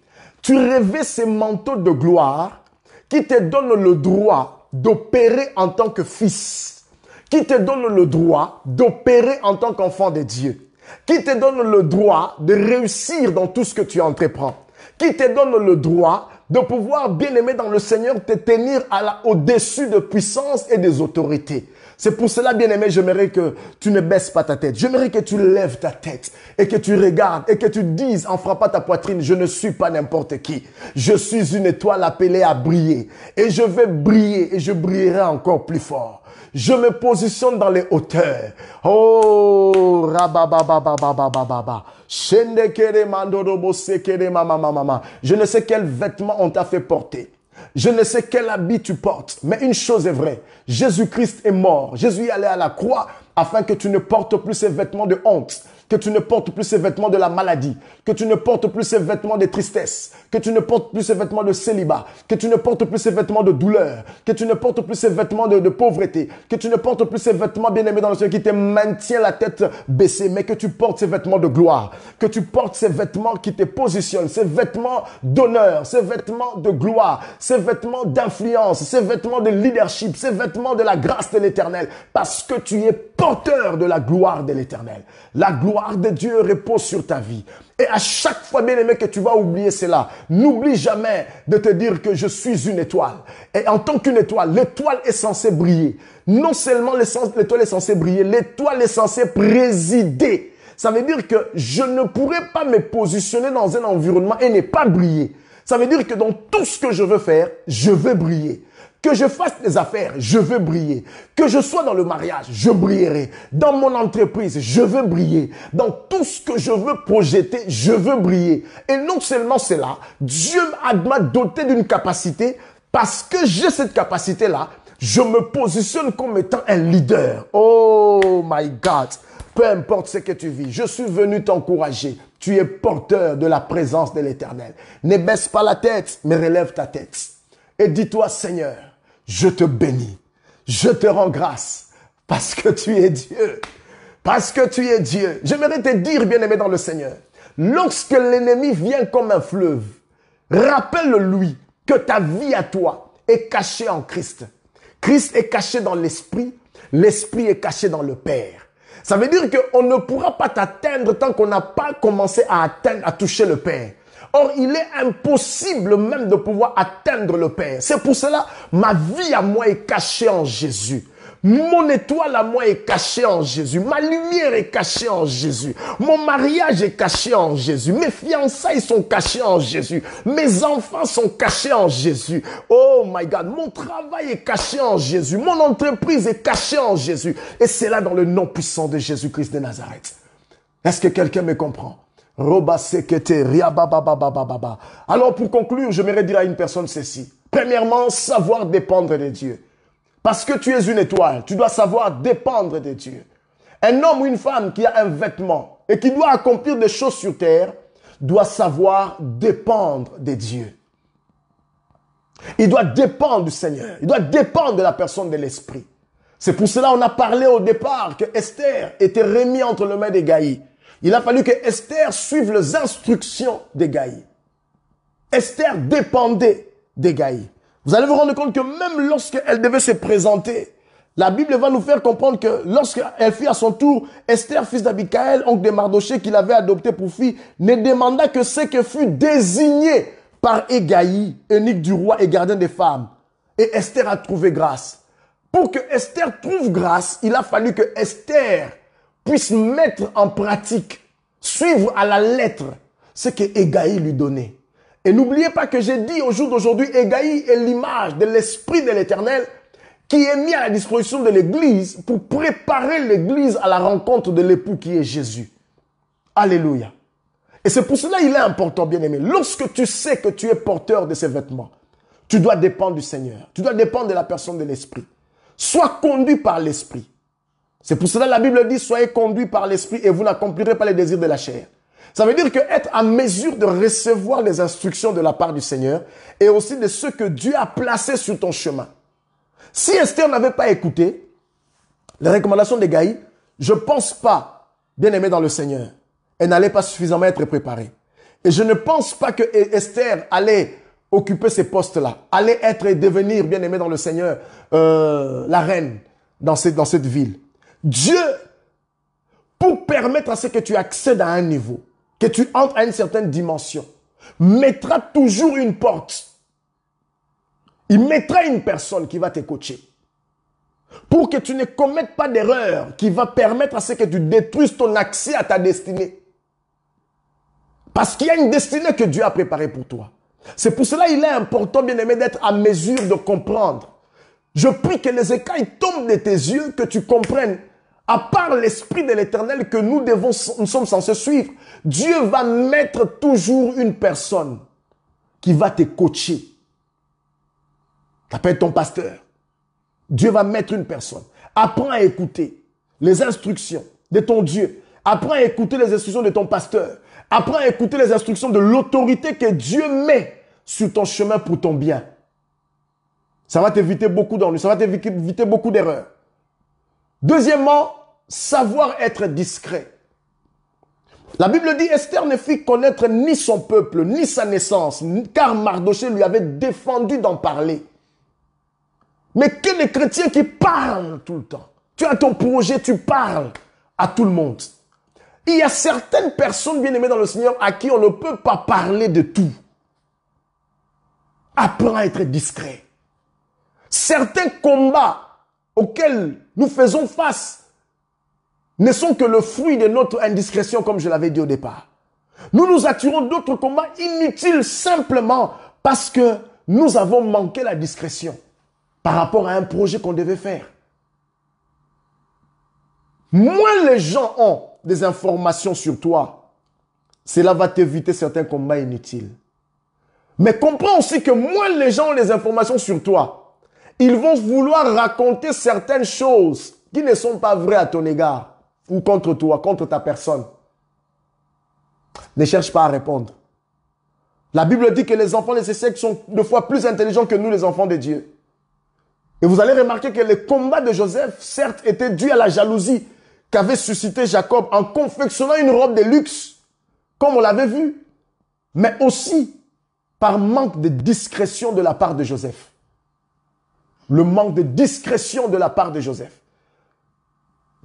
Tu rêvais ces manteaux de gloire qui te donnent le droit d'opérer en tant que fils, qui te donne le droit d'opérer en tant qu'enfant de Dieu, qui te donne le droit de réussir dans tout ce que tu entreprends, qui te donne le droit de pouvoir, bien aimé dans le Seigneur, te tenir au-dessus de puissance et des autorités. C'est pour cela, bien aimé, j'aimerais que tu ne baisses pas ta tête. J'aimerais que tu lèves ta tête et que tu regardes et que tu dises en frappant ta poitrine, je ne suis pas n'importe qui. Je suis une étoile appelée à briller et je vais briller et je brillerai encore plus fort. Je me positionne dans les hauteurs. Oh, Je ne sais quel vêtement on t'a fait porter. Je ne sais quel habit tu portes, mais une chose est vraie. Jésus-Christ est mort. Jésus est allé à la croix afin que tu ne portes plus ces vêtements de honte que tu ne portes plus ces vêtements de la maladie, que tu ne portes plus ces vêtements de tristesse, que tu ne portes plus ces vêtements de célibat, que tu ne portes plus ces vêtements de douleur, que tu ne portes plus ces vêtements de, pauvreté, que tu ne portes plus ces vêtements bien-aimés dans le ciel qui te maintient la tête baissée, mais que tu portes ces vêtements de gloire, que tu portes ces vêtements qui te positionnent, ces vêtements d'honneur, ces vêtements de gloire, ces vêtements d'influence, ces vêtements de leadership, ces vêtements de la grâce de l'éternel, parce que tu es porteur de la gloire de l'éternel. La gloire de Dieu repose sur ta vie. Et à chaque fois, bien-aimé, que tu vas oublier cela, n'oublie jamais de te dire que je suis une étoile. Et en tant qu'une étoile, l'étoile est censée briller. Non seulement l'étoile est censée briller, l'étoile est censée présider. Ça veut dire que je ne pourrais pas me positionner dans un environnement et ne pas briller. Ça veut dire que dans tout ce que je veux faire, je veux briller. Que je fasse des affaires, je veux briller. Que je sois dans le mariage, je brillerai. Dans mon entreprise, je veux briller. Dans tout ce que je veux projeter, je veux briller. Et non seulement cela, Dieu m'a doté d'une capacité. Parce que j'ai cette capacité-là, je me positionne comme étant un leader. Oh my God. Peu importe ce que tu vis, je suis venu t'encourager. Tu es porteur de la présence de l'éternel. Ne baisse pas la tête, mais relève ta tête. Et dis-toi, Seigneur, je te bénis, je te rends grâce parce que tu es Dieu, parce que tu es Dieu. J'aimerais te dire, bien-aimé dans le Seigneur, lorsque l'ennemi vient comme un fleuve, rappelle-lui que ta vie à toi est cachée en Christ. Christ est caché dans l'Esprit, l'Esprit est caché dans le Père. Ça veut dire qu'on ne pourra pas t'atteindre tant qu'on n'a pas commencé à atteindre, à toucher le Père. Or, il est impossible même de pouvoir atteindre le Père. C'est pour cela, ma vie à moi est cachée en Jésus. Mon étoile à moi est cachée en Jésus. Ma lumière est cachée en Jésus. Mon mariage est caché en Jésus. Mes fiançailles sont cachées en Jésus. Mes enfants sont cachés en Jésus. Oh my God. Mon travail est caché en Jésus. Mon entreprise est cachée en Jésus. Et c'est là dans le nom puissant de Jésus-Christ de Nazareth. Est-ce que quelqu'un me comprend? Alors pour conclure, je voudrais dire à une personne ceci. Premièrement, savoir dépendre de Dieu. Parce que tu es une étoile, tu dois savoir dépendre de Dieu. Un homme ou une femme qui a un vêtement et qui doit accomplir des choses sur terre doit savoir dépendre de Dieu. Il doit dépendre du Seigneur. Il doit dépendre de la personne de l'Esprit. C'est pour cela qu'on a parlé au départ que Esther était remise entre les mains des Gaïs. Il a fallu que Esther suive les instructions d'Egaï. Esther dépendait d'Egaï. Vous allez vous rendre compte que même lorsqu'elle devait se présenter, la Bible va nous faire comprendre que lorsqu'elle fit à son tour, Esther, fils d'Abikaël, oncle de Mardoché, qu'il avait adopté pour fille, ne demanda que ce que fut désigné par Égaï, unique du roi et gardien des femmes. Et Esther a trouvé grâce. Pour que Esther trouve grâce, il a fallu que Esther puisse mettre en pratique, suivre à la lettre ce que Egaï lui donnait. Et n'oubliez pas que j'ai dit au jour d'aujourd'hui, Egaï est l'image de l'Esprit de l'Éternel qui est mis à la disposition de l'Église pour préparer l'Église à la rencontre de l'époux qui est Jésus. Alléluia. Et c'est pour cela qu'il est important, bien-aimé, lorsque tu sais que tu es porteur de ces vêtements, tu dois dépendre du Seigneur, tu dois dépendre de la personne de l'Esprit. Sois conduit par l'Esprit. C'est pour cela que la Bible dit soyez conduits par l'esprit et vous n'accomplirez pas les désirs de la chair. Ça veut dire que être en mesure de recevoir les instructions de la part du Seigneur et aussi de ce que Dieu a placé sur ton chemin. Si Esther n'avait pas écouté les recommandations des Gaïs, je pense pas, bien aimé dans le Seigneur, elle n'allait pas suffisamment être préparée. Et je ne pense pas que e- Esther allait occuper ces postes-là, allait être et devenir, bien aimé dans le Seigneur, euh, la reine dans cette, dans cette ville. Dieu pour permettre à ce que tu accèdes à un niveau, que tu entres à une certaine dimension, mettra toujours une porte. Il mettra une personne qui va te coacher pour que tu ne commettes pas d'erreur qui va permettre à ce que tu détruises ton accès à ta destinée. Parce qu'il y a une destinée que Dieu a préparée pour toi. C'est pour cela qu'il est important, bien-aimé, d'être à mesure de comprendre. Je prie que les écailles tombent de tes yeux, que tu comprennes à part l'Esprit de l'Éternel que nous, devons, nous sommes censés suivre, Dieu va mettre toujours une personne qui va te coacher. Ça ton pasteur. Dieu va mettre une personne. Apprends à écouter les instructions de ton Dieu. Apprends à écouter les instructions de ton pasteur. Apprends à écouter les instructions de l'autorité que Dieu met sur ton chemin pour ton bien. Ça va t'éviter beaucoup d'ennuis, ça va t'éviter beaucoup d'erreurs. Deuxièmement, savoir être discret. La Bible dit Esther ne fit connaître ni son peuple, ni sa naissance, car Mardoché lui avait défendu d'en parler. Mais que les chrétiens qui parlent tout le temps. Tu as ton projet, tu parles à tout le monde. Il y a certaines personnes bien aimées dans le Seigneur à qui on ne peut pas parler de tout. Apprends à être discret. Certains combats auxquels nous faisons face ne sont que le fruit de notre indiscrétion, comme je l'avais dit au départ. Nous nous attirons d'autres combats inutiles simplement parce que nous avons manqué la discrétion par rapport à un projet qu'on devait faire. Moins les gens ont des informations sur toi, cela va t'éviter certains combats inutiles. Mais comprends aussi que moins les gens ont des informations sur toi, ils vont vouloir raconter certaines choses qui ne sont pas vraies à ton égard ou contre toi, contre ta personne. Ne cherche pas à répondre. La Bible dit que les enfants de ces siècles sont deux fois plus intelligents que nous, les enfants de Dieu. Et vous allez remarquer que le combat de Joseph, certes, était dû à la jalousie qu'avait suscité Jacob en confectionnant une robe de luxe, comme on l'avait vu, mais aussi par manque de discrétion de la part de Joseph le manque de discrétion de la part de Joseph.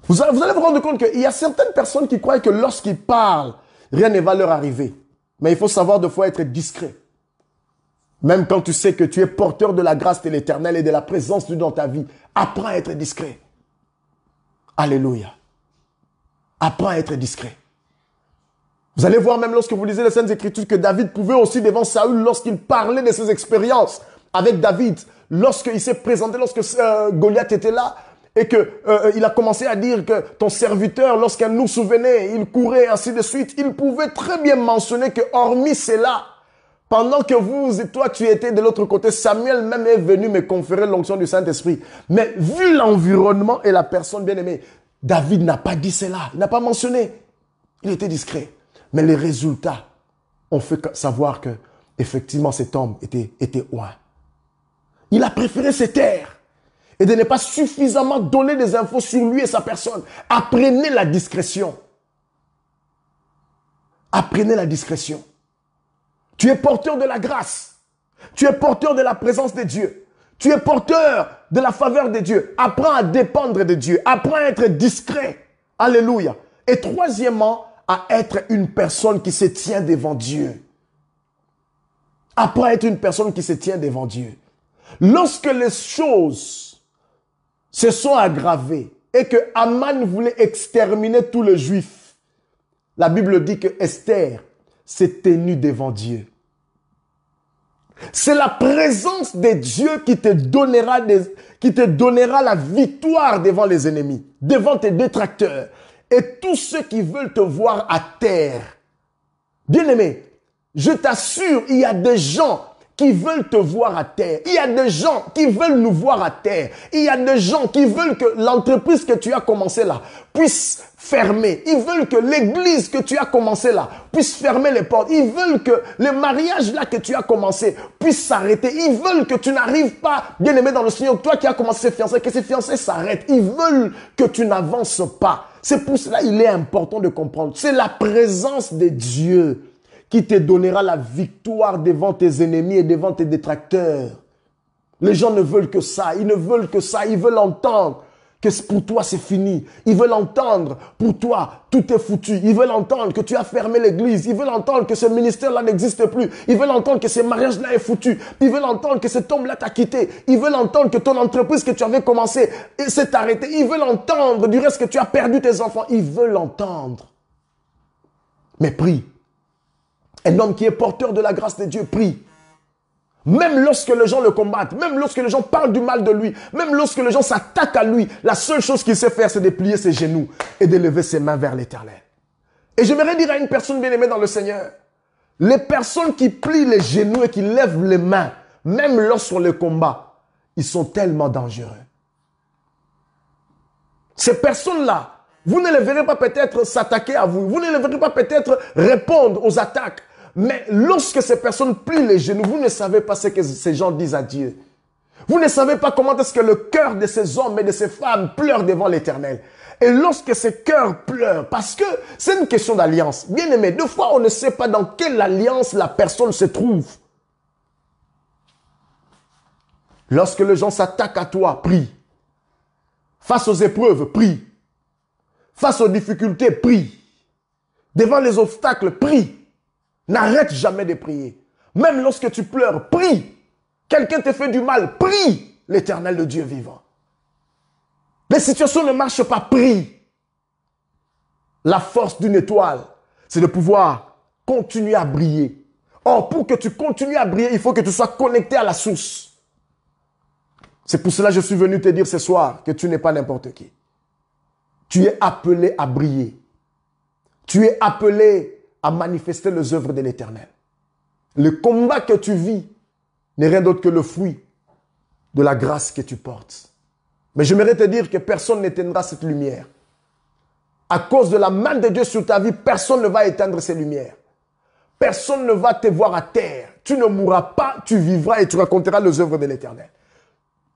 Vous allez vous, rendre compte qu'il y a certaines personnes qui croient que lorsqu'ils parlent, rien ne va leur arriver. Mais il faut savoir de fois être discret. Même quand tu sais que tu es porteur de la grâce de l'éternel et de la présence de Dieu dans ta vie, apprends à être discret. Alléluia. Apprends à être discret. Vous allez voir même lorsque vous lisez les Saintes Écritures que David pouvait aussi devant Saül, lorsqu'il parlait de ses expériences avec David, lorsqu'il s'est présenté, lorsque euh, Goliath était là, et que euh, il a commencé à dire que ton serviteur, lorsqu'il nous souvenait, il courait ainsi de suite, il pouvait très bien mentionner que hormis cela, pendant que vous et toi tu étais de l'autre côté, Samuel même est venu me conférer l'onction du Saint-Esprit. Mais vu l'environnement et la personne bien-aimée, David n'a pas dit cela, il n'a pas mentionné. Il était discret. Mais les résultats ont fait savoir que effectivement cet homme était était il a préféré se taire et de ne pas suffisamment donner des infos sur lui et sa personne. Apprenez la discrétion. Apprenez la discrétion. Tu es porteur de la grâce. Tu es porteur de la présence de Dieu. Tu es porteur de la faveur de Dieu. Apprends à dépendre de Dieu. Apprends à être discret. Alléluia. Et troisièmement, à être une personne qui se tient devant Dieu. Apprends à être une personne qui se tient devant Dieu. Lorsque les choses se sont aggravées et que Aman voulait exterminer tous les juifs, la Bible dit que Esther s'est tenue devant Dieu. C'est la présence de Dieu qui te donnera qui te donnera la victoire devant les ennemis, devant tes détracteurs et tous ceux qui veulent te voir à terre. Bien aimé, je t'assure, il y a des gens qui veulent te voir à terre. Il y a des gens qui veulent nous voir à terre. Il y a des gens qui veulent que l'entreprise que tu as commencé là puisse fermer. Ils veulent que l'église que tu as commencé là puisse fermer les portes. Ils veulent que le mariage là que tu as commencé puisse s'arrêter. Ils veulent que tu n'arrives pas, bien aimé dans le Seigneur, toi qui as commencé ces fiancés, que ces fiancés s'arrêtent. Ils veulent que tu n'avances pas. C'est pour cela il est important de comprendre. C'est la présence de Dieu qui te donnera la victoire devant tes ennemis et devant tes détracteurs. Les gens ne veulent que ça, ils ne veulent que ça, ils veulent entendre que pour toi c'est fini. Ils veulent entendre pour toi tout est foutu. Ils veulent entendre que tu as fermé l'église. Ils veulent entendre que ce ministère-là n'existe plus. Ils veulent entendre que ce mariage-là est foutu. Ils veulent entendre que cet homme-là t'a quitté. Ils veulent entendre que ton entreprise que tu avais commencé s'est arrêtée. Ils veulent entendre du reste que tu as perdu tes enfants. Ils veulent entendre. Mais prie. Un homme qui est porteur de la grâce de Dieu prie. Même lorsque les gens le combattent, même lorsque les gens parlent du mal de lui, même lorsque les gens s'attaquent à lui, la seule chose qu'il sait faire, c'est de plier ses genoux et de lever ses mains vers l'éternel. Et j'aimerais dire à une personne bien aimée dans le Seigneur, les personnes qui plient les genoux et qui lèvent les mains, même lorsqu'on les combat, ils sont tellement dangereux. Ces personnes-là, vous ne les verrez pas peut-être s'attaquer à vous. Vous ne les verrez pas peut-être répondre aux attaques. Mais lorsque ces personnes plient les genoux, vous ne savez pas ce que ces gens disent à Dieu. Vous ne savez pas comment est-ce que le cœur de ces hommes et de ces femmes pleure devant l'éternel. Et lorsque ces cœurs pleurent, parce que c'est une question d'alliance. Bien aimé, deux fois, on ne sait pas dans quelle alliance la personne se trouve. Lorsque les gens s'attaquent à toi, prie. Face aux épreuves, prie. Face aux difficultés, prie. Devant les obstacles, prie. N'arrête jamais de prier. Même lorsque tu pleures, prie. Quelqu'un te fait du mal, prie l'éternel de Dieu vivant. Les situations ne marchent pas, prie. La force d'une étoile, c'est de pouvoir continuer à briller. Or, pour que tu continues à briller, il faut que tu sois connecté à la source. C'est pour cela que je suis venu te dire ce soir que tu n'es pas n'importe qui. Tu es appelé à briller. Tu es appelé à manifester les œuvres de l'éternel. Le combat que tu vis n'est rien d'autre que le fruit de la grâce que tu portes. Mais j'aimerais te dire que personne n'éteindra cette lumière. À cause de la main de Dieu sur ta vie, personne ne va éteindre ces lumières. Personne ne va te voir à terre. Tu ne mourras pas, tu vivras et tu raconteras les œuvres de l'Éternel.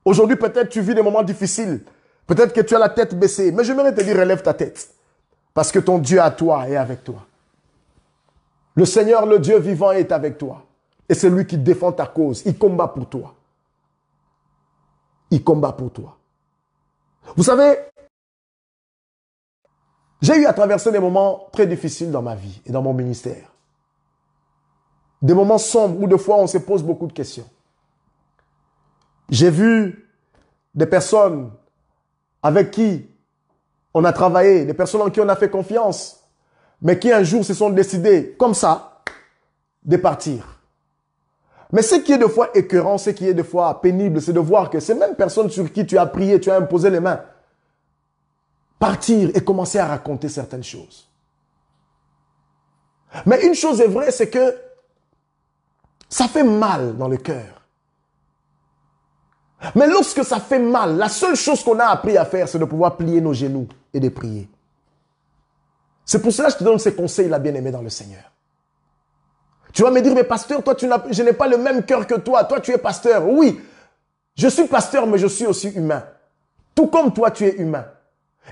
Aujourd'hui, peut-être tu vis des moments difficiles. Peut-être que tu as la tête baissée. Mais j'aimerais te dire, relève ta tête. Parce que ton Dieu à toi est avec toi. Le Seigneur, le Dieu vivant, est avec toi. Et c'est lui qui défend ta cause. Il combat pour toi. Il combat pour toi. Vous savez, j'ai eu à traverser des moments très difficiles dans ma vie et dans mon ministère. Des moments sombres où des fois on se pose beaucoup de questions. J'ai vu des personnes avec qui on a travaillé, des personnes en qui on a fait confiance, mais qui un jour se sont décidés comme ça de partir. Mais ce qui est de fois écœurant, ce qui est de fois pénible, c'est de voir que ces mêmes personnes sur qui tu as prié, tu as imposé les mains, partir et commencer à raconter certaines choses. Mais une chose est vraie, c'est que ça fait mal dans le cœur. Mais lorsque ça fait mal, la seule chose qu'on a appris à faire, c'est de pouvoir plier nos genoux et de prier. C'est pour cela que je te donne ces conseils la bien-aimé dans le Seigneur. Tu vas me dire, mais pasteur, toi, tu je n'ai pas le même cœur que toi. Toi, tu es pasteur. Oui, je suis pasteur, mais je suis aussi humain. Tout comme toi, tu es humain.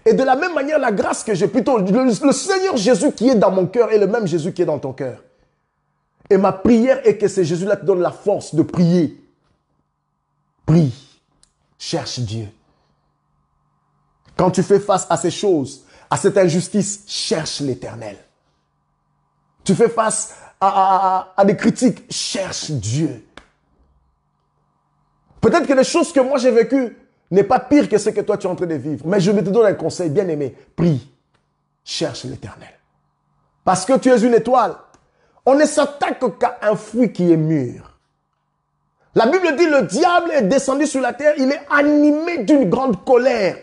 Et de la même manière, la grâce que j'ai plutôt, le, Seigneur Jésus qui est dans mon cœur est le même Jésus qui est dans ton cœur. Et ma prière est que c'est Jésus-là te donne la force de prier. Prie. Cherche Dieu. Quand tu fais face à ces choses, à cette injustice, cherche l'éternel. Tu fais face à, des critiques, cherche Dieu. Peut-être que les choses que moi j'ai vécues n'est pas pire que ce que toi tu es en train de vivre. Mais je vais te donner un conseil, bien aimé. Prie, cherche l'éternel. Parce que tu es une étoile. On ne s'attaque qu'à un fruit qui est mûr. La Bible dit le diable est descendu sur la terre, il est animé d'une grande colère.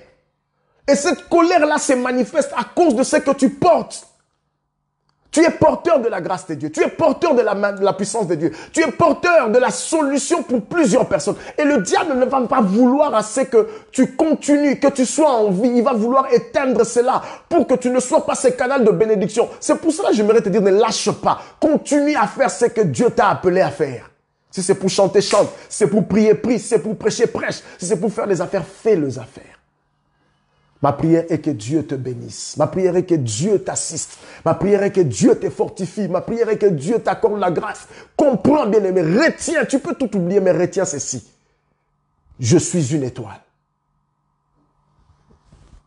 Et cette colère-là se manifeste à cause de ce que tu portes. Tu es porteur de la grâce de Dieu. Tu es porteur de la, la, puissance de Dieu. Tu es porteur de la solution pour plusieurs personnes. Et le diable ne va pas vouloir à ce que tu continues, que tu sois en vie. Il va vouloir éteindre cela pour que tu ne sois pas ce canal de bénédiction. C'est pour cela que j'aimerais te dire, ne lâche pas. Continue à faire ce que Dieu t'a appelé à faire. Si c'est pour chanter, chante. Si c'est pour prier, prie. Si c'est pour prêcher, prêche. Si c'est pour faire des affaires, fais les affaires. Ma prière est que Dieu te bénisse. Ma prière est que Dieu t'assiste. Ma prière est que Dieu te fortifie. Ma prière est que Dieu t'accorde la grâce. Comprends bien aimé. Retiens. Tu peux tout oublier, mais retiens ceci. Je suis une étoile.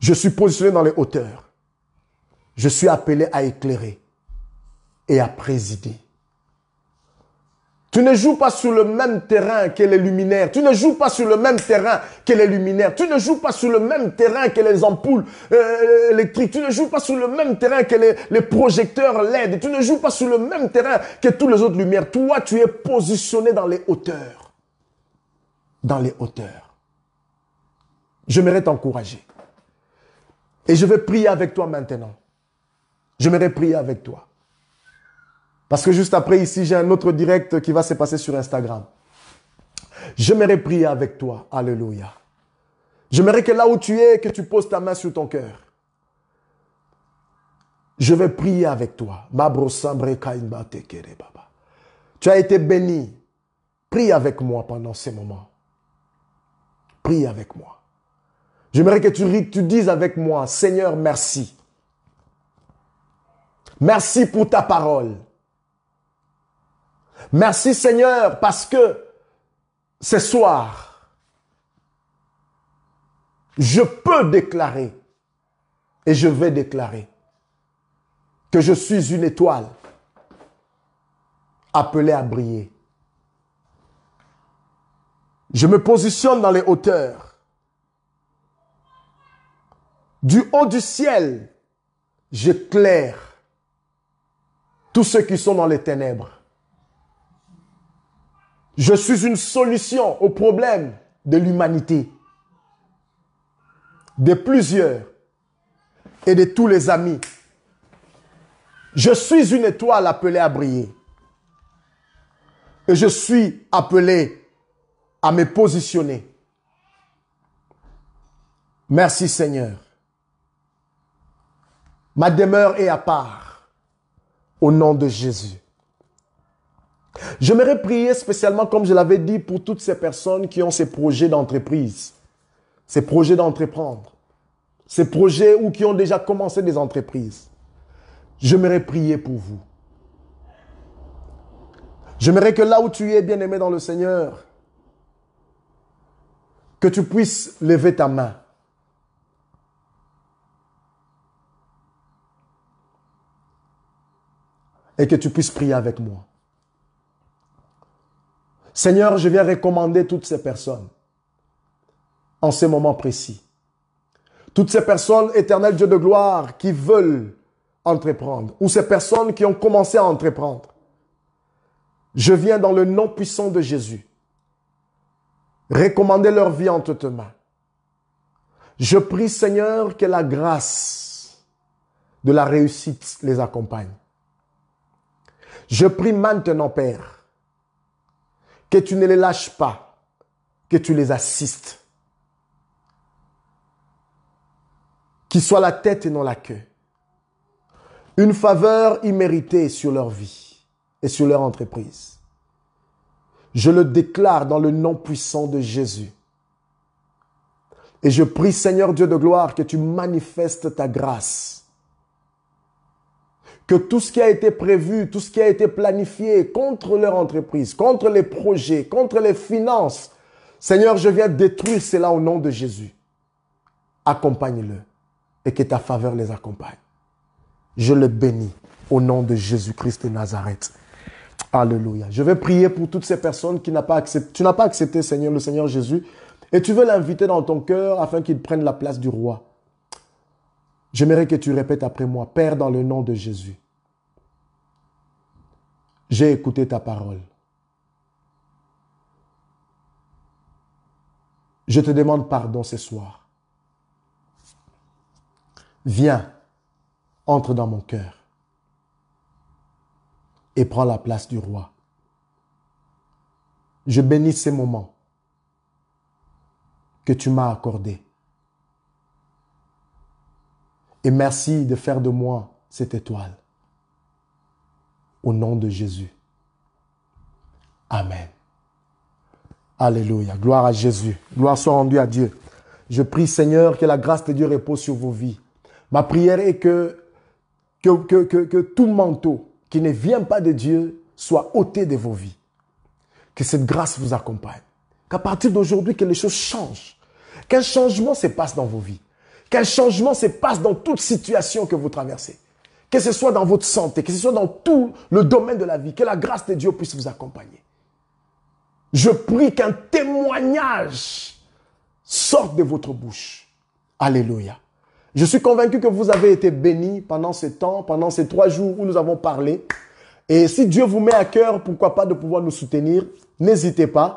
Je suis positionné dans les hauteurs. Je suis appelé à éclairer et à présider. Tu ne joues pas sur le même terrain que les luminaires. Tu ne joues pas sur le même terrain que les luminaires. Tu ne joues pas sur le même terrain que les ampoules euh, électriques. Tu ne joues pas sur le même terrain que les, projecteurs LED. Tu ne joues pas sur le même terrain que toutes les autres lumières. Toi, tu es positionné dans les hauteurs. Dans les hauteurs. J'aimerais t'encourager. Et je vais prier avec toi maintenant. Je J'aimerais prier avec toi. Parce que juste après, ici, j'ai un autre direct qui va se passer sur Instagram. J'aimerais prier avec toi. Alléluia. J'aimerais que là où tu es, que tu poses ta main sur ton cœur. Je vais prier avec toi. Tu as été béni. Prie avec moi pendant ces moments. Prie avec moi. J'aimerais que tu, tu dises avec moi, Seigneur, merci. Merci pour ta parole. Merci Seigneur parce que ce soir, je peux déclarer et je vais déclarer que je suis une étoile appelée à briller. Je me positionne dans les hauteurs. Du haut du ciel, j'éclaire tous ceux qui sont dans les ténèbres. Je suis une solution au problème de l'humanité, de plusieurs et de tous les amis. Je suis une étoile appelée à briller. Et je suis appelé à me positionner. Merci Seigneur. Ma demeure est à part. Au nom de Jésus. J'aimerais prier spécialement, comme je l'avais dit, pour toutes ces personnes qui ont ces projets d'entreprise, ces projets d'entreprendre, ces projets ou qui ont déjà commencé des entreprises. J'aimerais prier pour vous. J'aimerais que là où tu es, bien-aimé dans le Seigneur, que tu puisses lever ta main. Et que tu puisses prier avec moi. Seigneur, je viens recommander toutes ces personnes en ce moment précis. Toutes ces personnes, éternel Dieu de gloire, qui veulent entreprendre, ou ces personnes qui ont commencé à entreprendre. Je viens dans le nom puissant de Jésus recommander leur vie entre tes mains. Je prie Seigneur que la grâce de la réussite les accompagne. Je prie maintenant Père que tu ne les lâches pas, que tu les assistes. Qu'ils soient la tête et non la queue. Une faveur imméritée sur leur vie et sur leur entreprise. Je le déclare dans le nom puissant de Jésus. Et je prie Seigneur Dieu de gloire que tu manifestes ta grâce que tout ce qui a été prévu, tout ce qui a été planifié contre leur entreprise, contre les projets, contre les finances, Seigneur, je viens détruire cela au nom de Jésus. Accompagne-le et que ta faveur les accompagne. Je le bénis au nom de Jésus-Christ de Nazareth. Alléluia. Je vais prier pour toutes ces personnes qui n'ont pas accepté, tu n'as pas accepté, Seigneur, le Seigneur Jésus, et tu veux l'inviter dans ton cœur afin qu'il prenne la place du roi. J'aimerais que tu répètes après moi, Père, dans le nom de Jésus, j'ai écouté ta parole. Je te demande pardon ce soir. Viens, entre dans mon cœur et prends la place du roi. Je bénis ces moments que tu m'as accordés. Et merci de faire de moi cette étoile au nom de Jésus. Amen. Alléluia. Gloire à Jésus. Gloire soit rendue à Dieu. Je prie, Seigneur, que la grâce de Dieu repose sur vos vies. Ma prière est que, que, que, que, tout manteau qui ne vient pas de Dieu soit ôté de vos vies. Que cette grâce vous accompagne. Qu'à partir d'aujourd'hui, que les choses changent. Qu'un changement se passe dans vos vies. Qu'un changement se passe dans toute situation que vous traversez que ce soit dans votre santé, que ce soit dans tout le domaine de la vie, que la grâce de Dieu puisse vous accompagner. Je prie qu'un témoignage sorte de votre bouche. Alléluia. Je suis convaincu que vous avez été bénis pendant ce temps, pendant ces trois jours où nous avons parlé. Et si Dieu vous met à cœur, pourquoi pas de pouvoir nous soutenir, n'hésitez pas,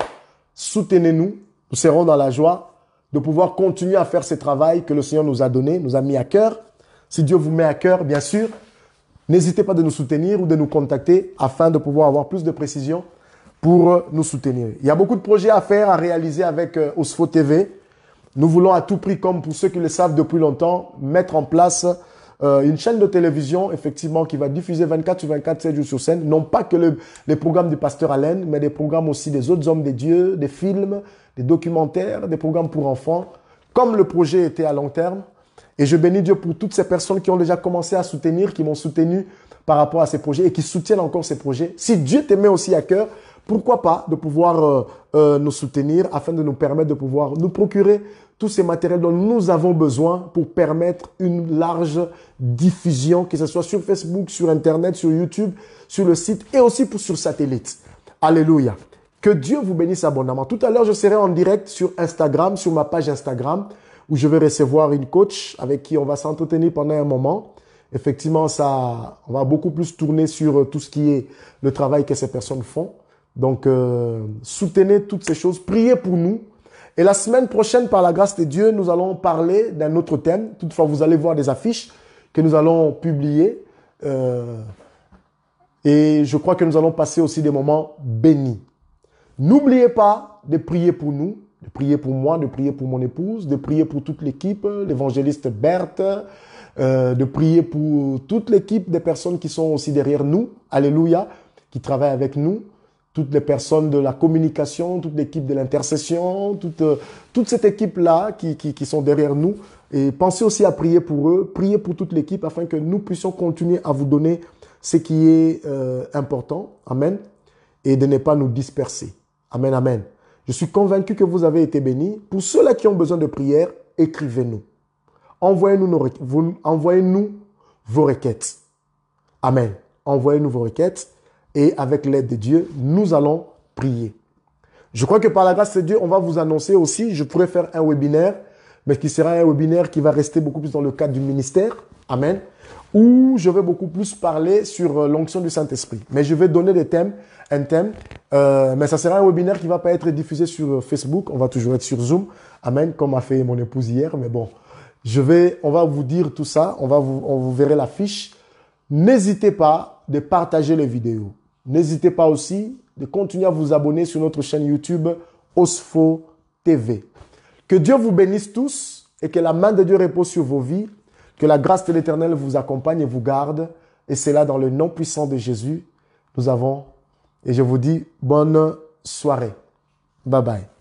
soutenez-nous. Nous serons dans la joie de pouvoir continuer à faire ce travail que le Seigneur nous a donné, nous a mis à cœur. Si Dieu vous met à cœur, bien sûr, N'hésitez pas de nous soutenir ou de nous contacter afin de pouvoir avoir plus de précisions pour euh, nous soutenir. Il y a beaucoup de projets à faire, à réaliser avec euh, Osfo TV. Nous voulons à tout prix, comme pour ceux qui le savent depuis longtemps, mettre en place euh, une chaîne de télévision, effectivement, qui va diffuser 24 sur 24, 7 jours sur scène. Non pas que les programmes du pasteur Allen, mais des programmes aussi des autres hommes des dieux, des films, des documentaires, des programmes pour enfants. Comme le projet était à long terme, et je bénis Dieu pour toutes ces personnes qui ont déjà commencé à soutenir, qui m'ont soutenu par rapport à ces projets et qui soutiennent encore ces projets. Si Dieu met aussi à cœur, pourquoi pas de pouvoir euh, euh, nous soutenir afin de nous permettre de pouvoir nous procurer tous ces matériels dont nous avons besoin pour permettre une large diffusion, que ce soit sur Facebook, sur Internet, sur YouTube, sur le site et aussi pour, sur satellite. Alléluia. Que Dieu vous bénisse abondamment. Tout à l'heure, je serai en direct sur Instagram, sur ma page Instagram où je vais recevoir une coach avec qui on va s'entretenir pendant un moment. Effectivement, ça, on va beaucoup plus tourner sur euh, tout ce qui est le travail que ces personnes font. Donc, euh, soutenez toutes ces choses, priez pour nous. Et la semaine prochaine, par la grâce de Dieu, nous allons parler d'un autre thème. Toutefois, vous allez voir des affiches que nous allons publier. Euh, et je crois que nous allons passer aussi des moments bénis. N'oubliez pas de prier pour nous de prier pour moi, de prier pour mon épouse, de prier pour toute l'équipe, l'évangéliste Berthe, euh, de prier pour toute l'équipe des personnes qui sont aussi derrière nous, alléluia, qui travaillent avec nous, toutes les personnes de la communication, toute l'équipe de l'intercession, toute, euh, toute cette équipe-là qui, sont derrière nous. Et pensez aussi à prier pour eux, prier pour toute l'équipe afin que nous puissions continuer à vous donner ce qui est euh, important. Amen. Et de ne pas nous disperser. Amen, amen. Je suis convaincu que vous avez été bénis. Pour ceux-là qui ont besoin de prière, écrivez-nous. Envoyez-nous vos requêtes. Amen. Envoyez-nous vos requêtes et avec l'aide de Dieu, nous allons prier. Je crois que par la grâce de Dieu, on va vous annoncer aussi, je pourrais faire un webinaire, mais qui sera un webinaire qui va rester beaucoup plus dans le cadre du ministère. Amen où je vais beaucoup plus parler sur euh, l'onction du Saint-Esprit. Mais je vais donner des thèmes, un thème, euh, mais ça sera un webinaire qui va pas être diffusé sur euh, Facebook, on va toujours être sur Zoom. Amen, comme a fait mon épouse hier, mais bon, je vais, on va vous dire tout ça, on va vous, on vous verrez la N'hésitez pas de partager les vidéos. N'hésitez pas aussi de continuer à vous abonner sur notre chaîne YouTube Osfo TV. Que Dieu vous bénisse tous et que la main de Dieu repose sur vos vies que la grâce de l'Éternel vous accompagne et vous garde. Et c'est là dans le nom puissant de Jésus, nous avons. Et je vous dis bonne soirée. Bye bye.